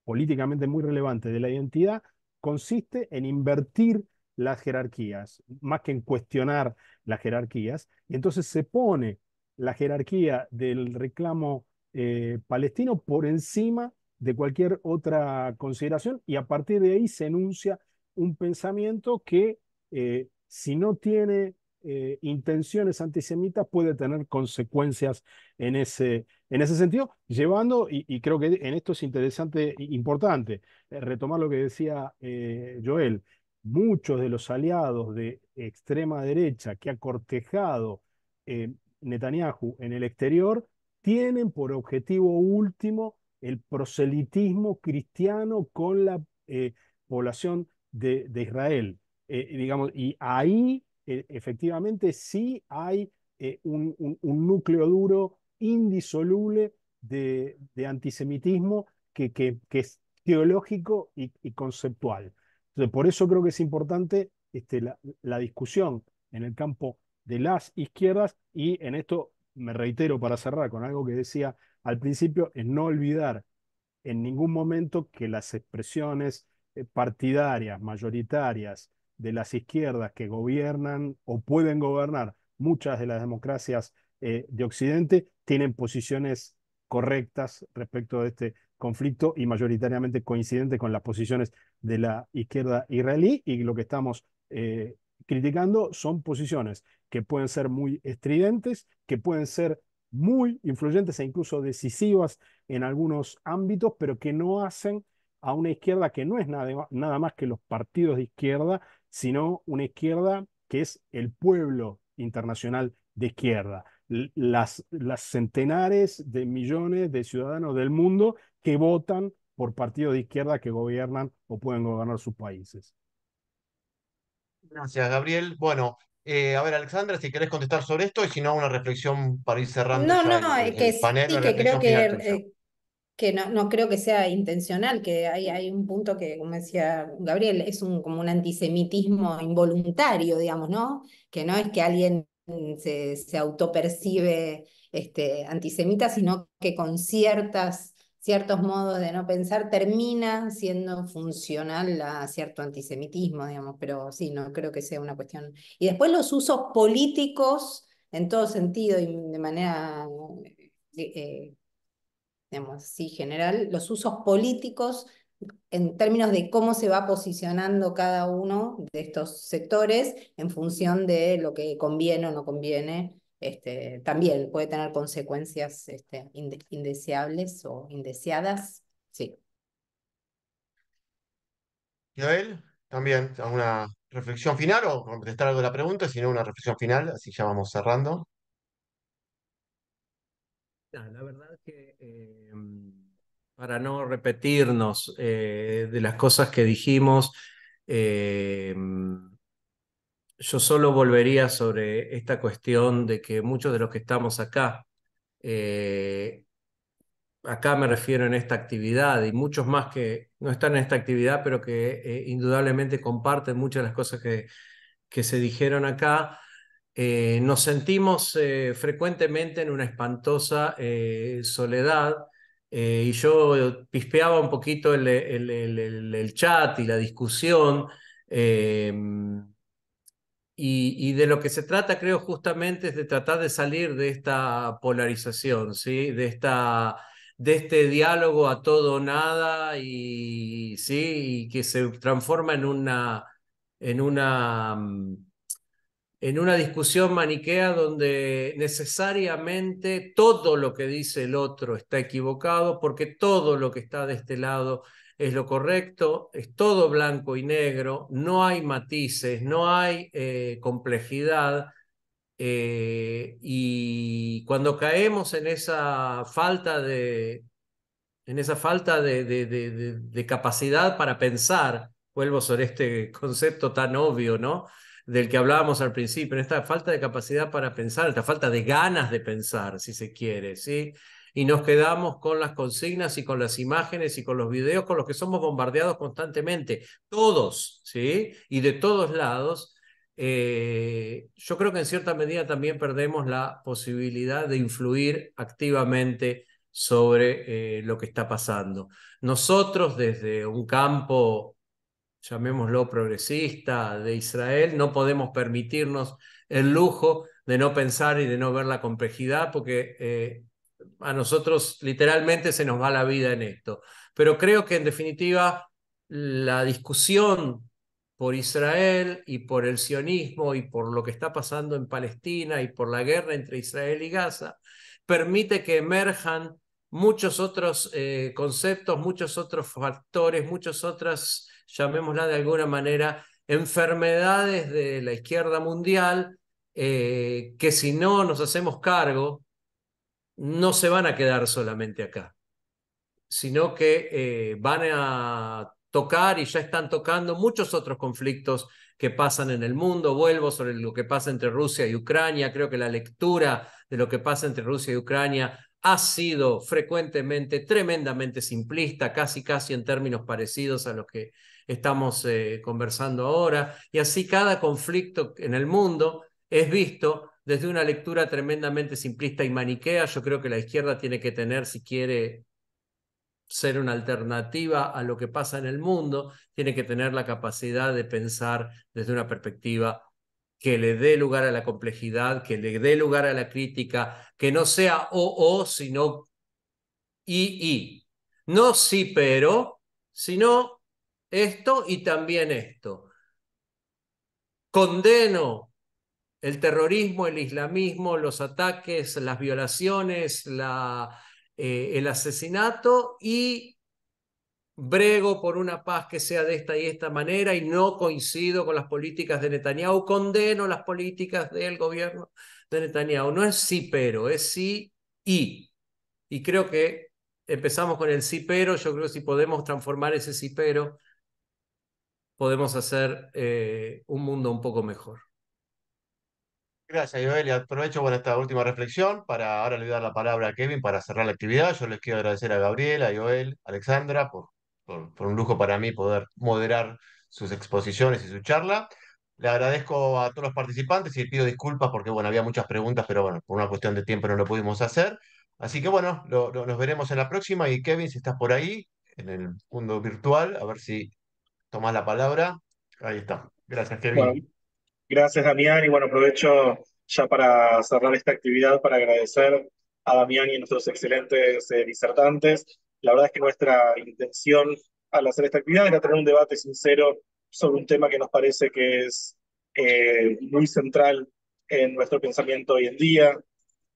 Speaker 4: políticamente muy relevante de la identidad, consiste en invertir las jerarquías, más que en cuestionar las jerarquías, y entonces se pone la jerarquía del reclamo eh, palestino por encima de cualquier otra consideración y a partir de ahí se enuncia un pensamiento que eh, si no tiene eh, intenciones antisemitas puede tener consecuencias en ese, en ese sentido, llevando, y, y creo que en esto es interesante e importante, retomar lo que decía Joel, muchos de los aliados de extrema derecha que ha cortejado Netanyahu en el exterior, tienen por objetivo último el proselitismo cristiano con la eh, población de, Israel. Eh, eh, digamos, y ahí efectivamente sí hay un, núcleo duro indisoluble de, antisemitismo que, es teológico y, conceptual. por eso creo que es importante este, la discusión en el campo de las izquierdas y en esto me reitero para cerrar con algo que decía al principio, es no olvidar en ningún momento que las expresiones eh, partidarias, mayoritarias de las izquierdas que gobiernan o pueden gobernar muchas de las democracias eh, de Occidente tienen posiciones correctas respecto de este conflicto y mayoritariamente coincidentes con las posiciones de la izquierda israelí y lo que estamos eh, criticando son posiciones que pueden ser muy estridentes, que pueden ser muy influyentes e incluso decisivas en algunos ámbitos, pero que no hacen a una izquierda que no es nada, nada más que los partidos de izquierda, sino una izquierda que es el pueblo internacional de izquierda, las, las centenares de millones de ciudadanos del mundo que votan por partidos de izquierda que gobiernan o pueden gobernar sus países.
Speaker 2: Gracias, Gabriel. Bueno, eh, a ver, Alexandra, si querés contestar sobre esto y si no, una reflexión para ir cerrando. No, no, que, panel, que creo que, eh,
Speaker 3: que no, creo que sea intencional, que hay, hay un punto que, como decía Gabriel, es un, como un antisemitismo involuntario, digamos, ¿no? Que no es que alguien se, se autopercibe este, antisemita, sino que con ciertas ciertos modos de no pensar, termina siendo funcional a cierto antisemitismo, digamos, pero sí, no creo que sea una cuestión. Y después los usos políticos, en todo sentido y de manera, eh, digamos, sí, general, los usos políticos en términos de cómo se va posicionando cada uno de estos sectores en función de lo que conviene o no conviene este, también puede tener consecuencias este, indeseables o indeseadas. Sí.
Speaker 2: Joel también alguna reflexión final o contestar algo de la pregunta, si no, una reflexión final,
Speaker 5: así ya vamos cerrando. Ah, la verdad es que eh, para no repetirnos eh, de las cosas que dijimos, eh, yo solo volvería sobre esta cuestión de que muchos de los que estamos acá, eh, acá me refiero en esta actividad y muchos más que no están en esta actividad, pero que eh, indudablemente comparten muchas de las cosas que, que se dijeron acá, eh, nos sentimos frecuentemente en una espantosa soledad. y yo pispeaba un poquito el, el, chat y la discusión y, de lo que se trata, creo, justamente es de tratar de salir de esta polarización, ¿sí? de, esta, de este diálogo a todo o nada y, ¿sí? que se transforma en una, en, una, mm, en una discusión maniquea donde necesariamente todo lo que dice el otro está equivocado porque todo lo que está de este lado es lo correcto, es todo blanco y negro, no hay matices, no hay eh, complejidad. Eh, y cuando caemos en esa falta de, en esa falta de, de, capacidad para pensar, vuelvo sobre este concepto tan obvio, ¿no? Del que hablábamos al principio, en esta falta de capacidad para pensar, esta falta de ganas de pensar, si se quiere, ¿sí? y nos quedamos con las consignas y con las imágenes y con los videos con los que somos bombardeados constantemente, todos, ¿sí? Y de todos lados. Eh, yo creo que en cierta medida también perdemos la posibilidad de influir activamente sobre eh, lo que está pasando. Nosotros desde un campo, llamémoslo progresista, de Israel, no podemos permitirnos el lujo de no pensar y de no ver la complejidad, porque eh, a nosotros literalmente se nos va la vida en esto. Pero creo que en definitiva la discusión por Israel y por el sionismo y por lo que está pasando en Palestina y por la guerra entre Israel y Gaza, permite que emerjan muchos otros eh, conceptos, muchos otros factores, muchas otras, llamémosla de alguna manera, enfermedades de la izquierda mundial, eh, que si no nos hacemos cargo, no se van a quedar solamente acá, sino que eh, van a tocar y ya están tocando muchos otros conflictos que pasan en el mundo. Vuelvo sobre lo que pasa entre Rusia y Ucrania. Creo que la lectura de lo que pasa entre Rusia y Ucrania ha sido frecuentemente tremendamente simplista, casi casi en términos parecidos a los que estamos eh, conversando ahora. Y así cada conflicto en el mundo es visto desde una lectura tremendamente simplista y maniquea, yo creo que la izquierda tiene que tener, si quiere ser una alternativa a lo que pasa en el mundo, tiene que tener la capacidad de pensar desde una perspectiva que le dé lugar a la complejidad, que le dé lugar a la crítica, que no sea o o, sino y y. No sí, pero, sino esto y también esto. Condeno el terrorismo, el islamismo, los ataques, las violaciones, eh, el asesinato y brego por una paz que sea de esta y esta manera y no coincido con las políticas de Netanyahu, condeno las políticas del gobierno de Netanyahu. No es sí pero, es sí y. Y creo que empezamos con el sí pero, yo creo que si podemos transformar ese sí pero, podemos hacer eh, un mundo un poco mejor. Gracias,
Speaker 2: Joel. Y aprovecho esta última reflexión para ahora le dar la palabra a Kevin para cerrar la actividad. Yo les quiero agradecer a Gabriela, a Joel, a Alexandra por, un lujo para mí poder moderar sus exposiciones y su charla. Le agradezco a todos los participantes y pido disculpas porque, bueno, había muchas preguntas, pero bueno, por una cuestión de tiempo no lo pudimos hacer. Así que, bueno, nos veremos en la próxima y Kevin, si estás por ahí, en el mundo virtual, a ver si tomas la
Speaker 1: palabra. Ahí está. Gracias, Kevin. Gracias, Damián. Y bueno, aprovecho ya para cerrar esta actividad para agradecer a Damián y a nuestros excelentes eh, disertantes. La verdad es que nuestra intención al hacer esta actividad era tener un debate sincero sobre un tema que nos parece que es eh, muy central en nuestro pensamiento hoy en día,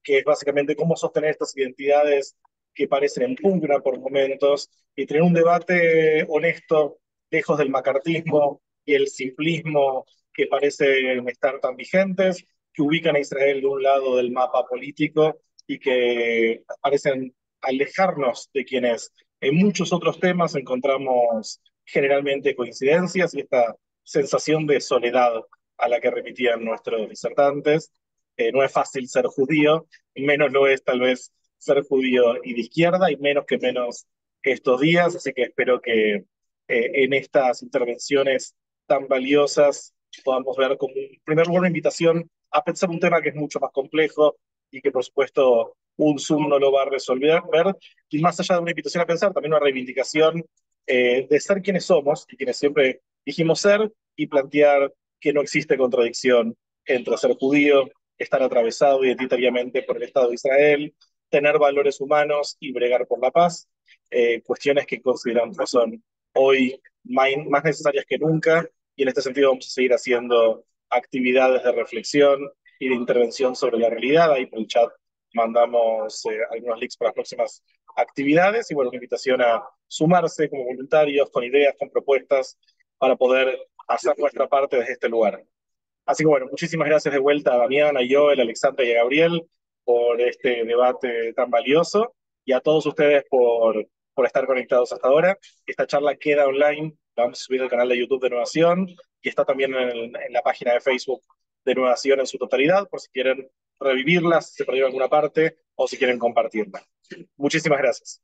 Speaker 1: que es básicamente cómo sostener estas identidades que parecen en pugna por momentos y tener un debate honesto, lejos del macartismo y el simplismo que parecen estar tan vigentes, que ubican a Israel de un lado del mapa político y que parecen alejarnos de quienes En muchos otros temas encontramos generalmente coincidencias y esta sensación de soledad a la que remitían nuestros disertantes. Eh, no es fácil ser judío, menos lo es tal vez ser judío y de izquierda, y menos que menos estos días, así que espero que eh, en estas intervenciones tan valiosas podamos ver como, en primer lugar, una invitación a pensar un tema que es mucho más complejo y que, por supuesto, un Zoom no lo va a resolver, ver, y más allá de una invitación a pensar, también una reivindicación eh, de ser quienes somos y quienes siempre dijimos ser y plantear que no existe contradicción entre ser judío, estar atravesado identitariamente por el Estado de Israel, tener valores humanos y bregar por la paz, eh, cuestiones que consideramos son hoy más necesarias que nunca y en este sentido vamos a seguir haciendo actividades de reflexión y de intervención sobre la realidad. Ahí por el chat mandamos eh, algunos links para las próximas actividades y bueno, una invitación a sumarse como voluntarios, con ideas, con propuestas, para poder hacer nuestra parte desde este lugar. Así que bueno, muchísimas gracias de vuelta a Damián, a Joel, a Alexandra y a Gabriel por este debate tan valioso y a todos ustedes por, por estar conectados hasta ahora. Esta charla queda online vamos a subir al canal de YouTube de Nuevación y está también en, la página de Facebook de Nuevación en su totalidad, por si quieren revivirla, si se perdió alguna parte o si quieren compartirla. Muchísimas gracias.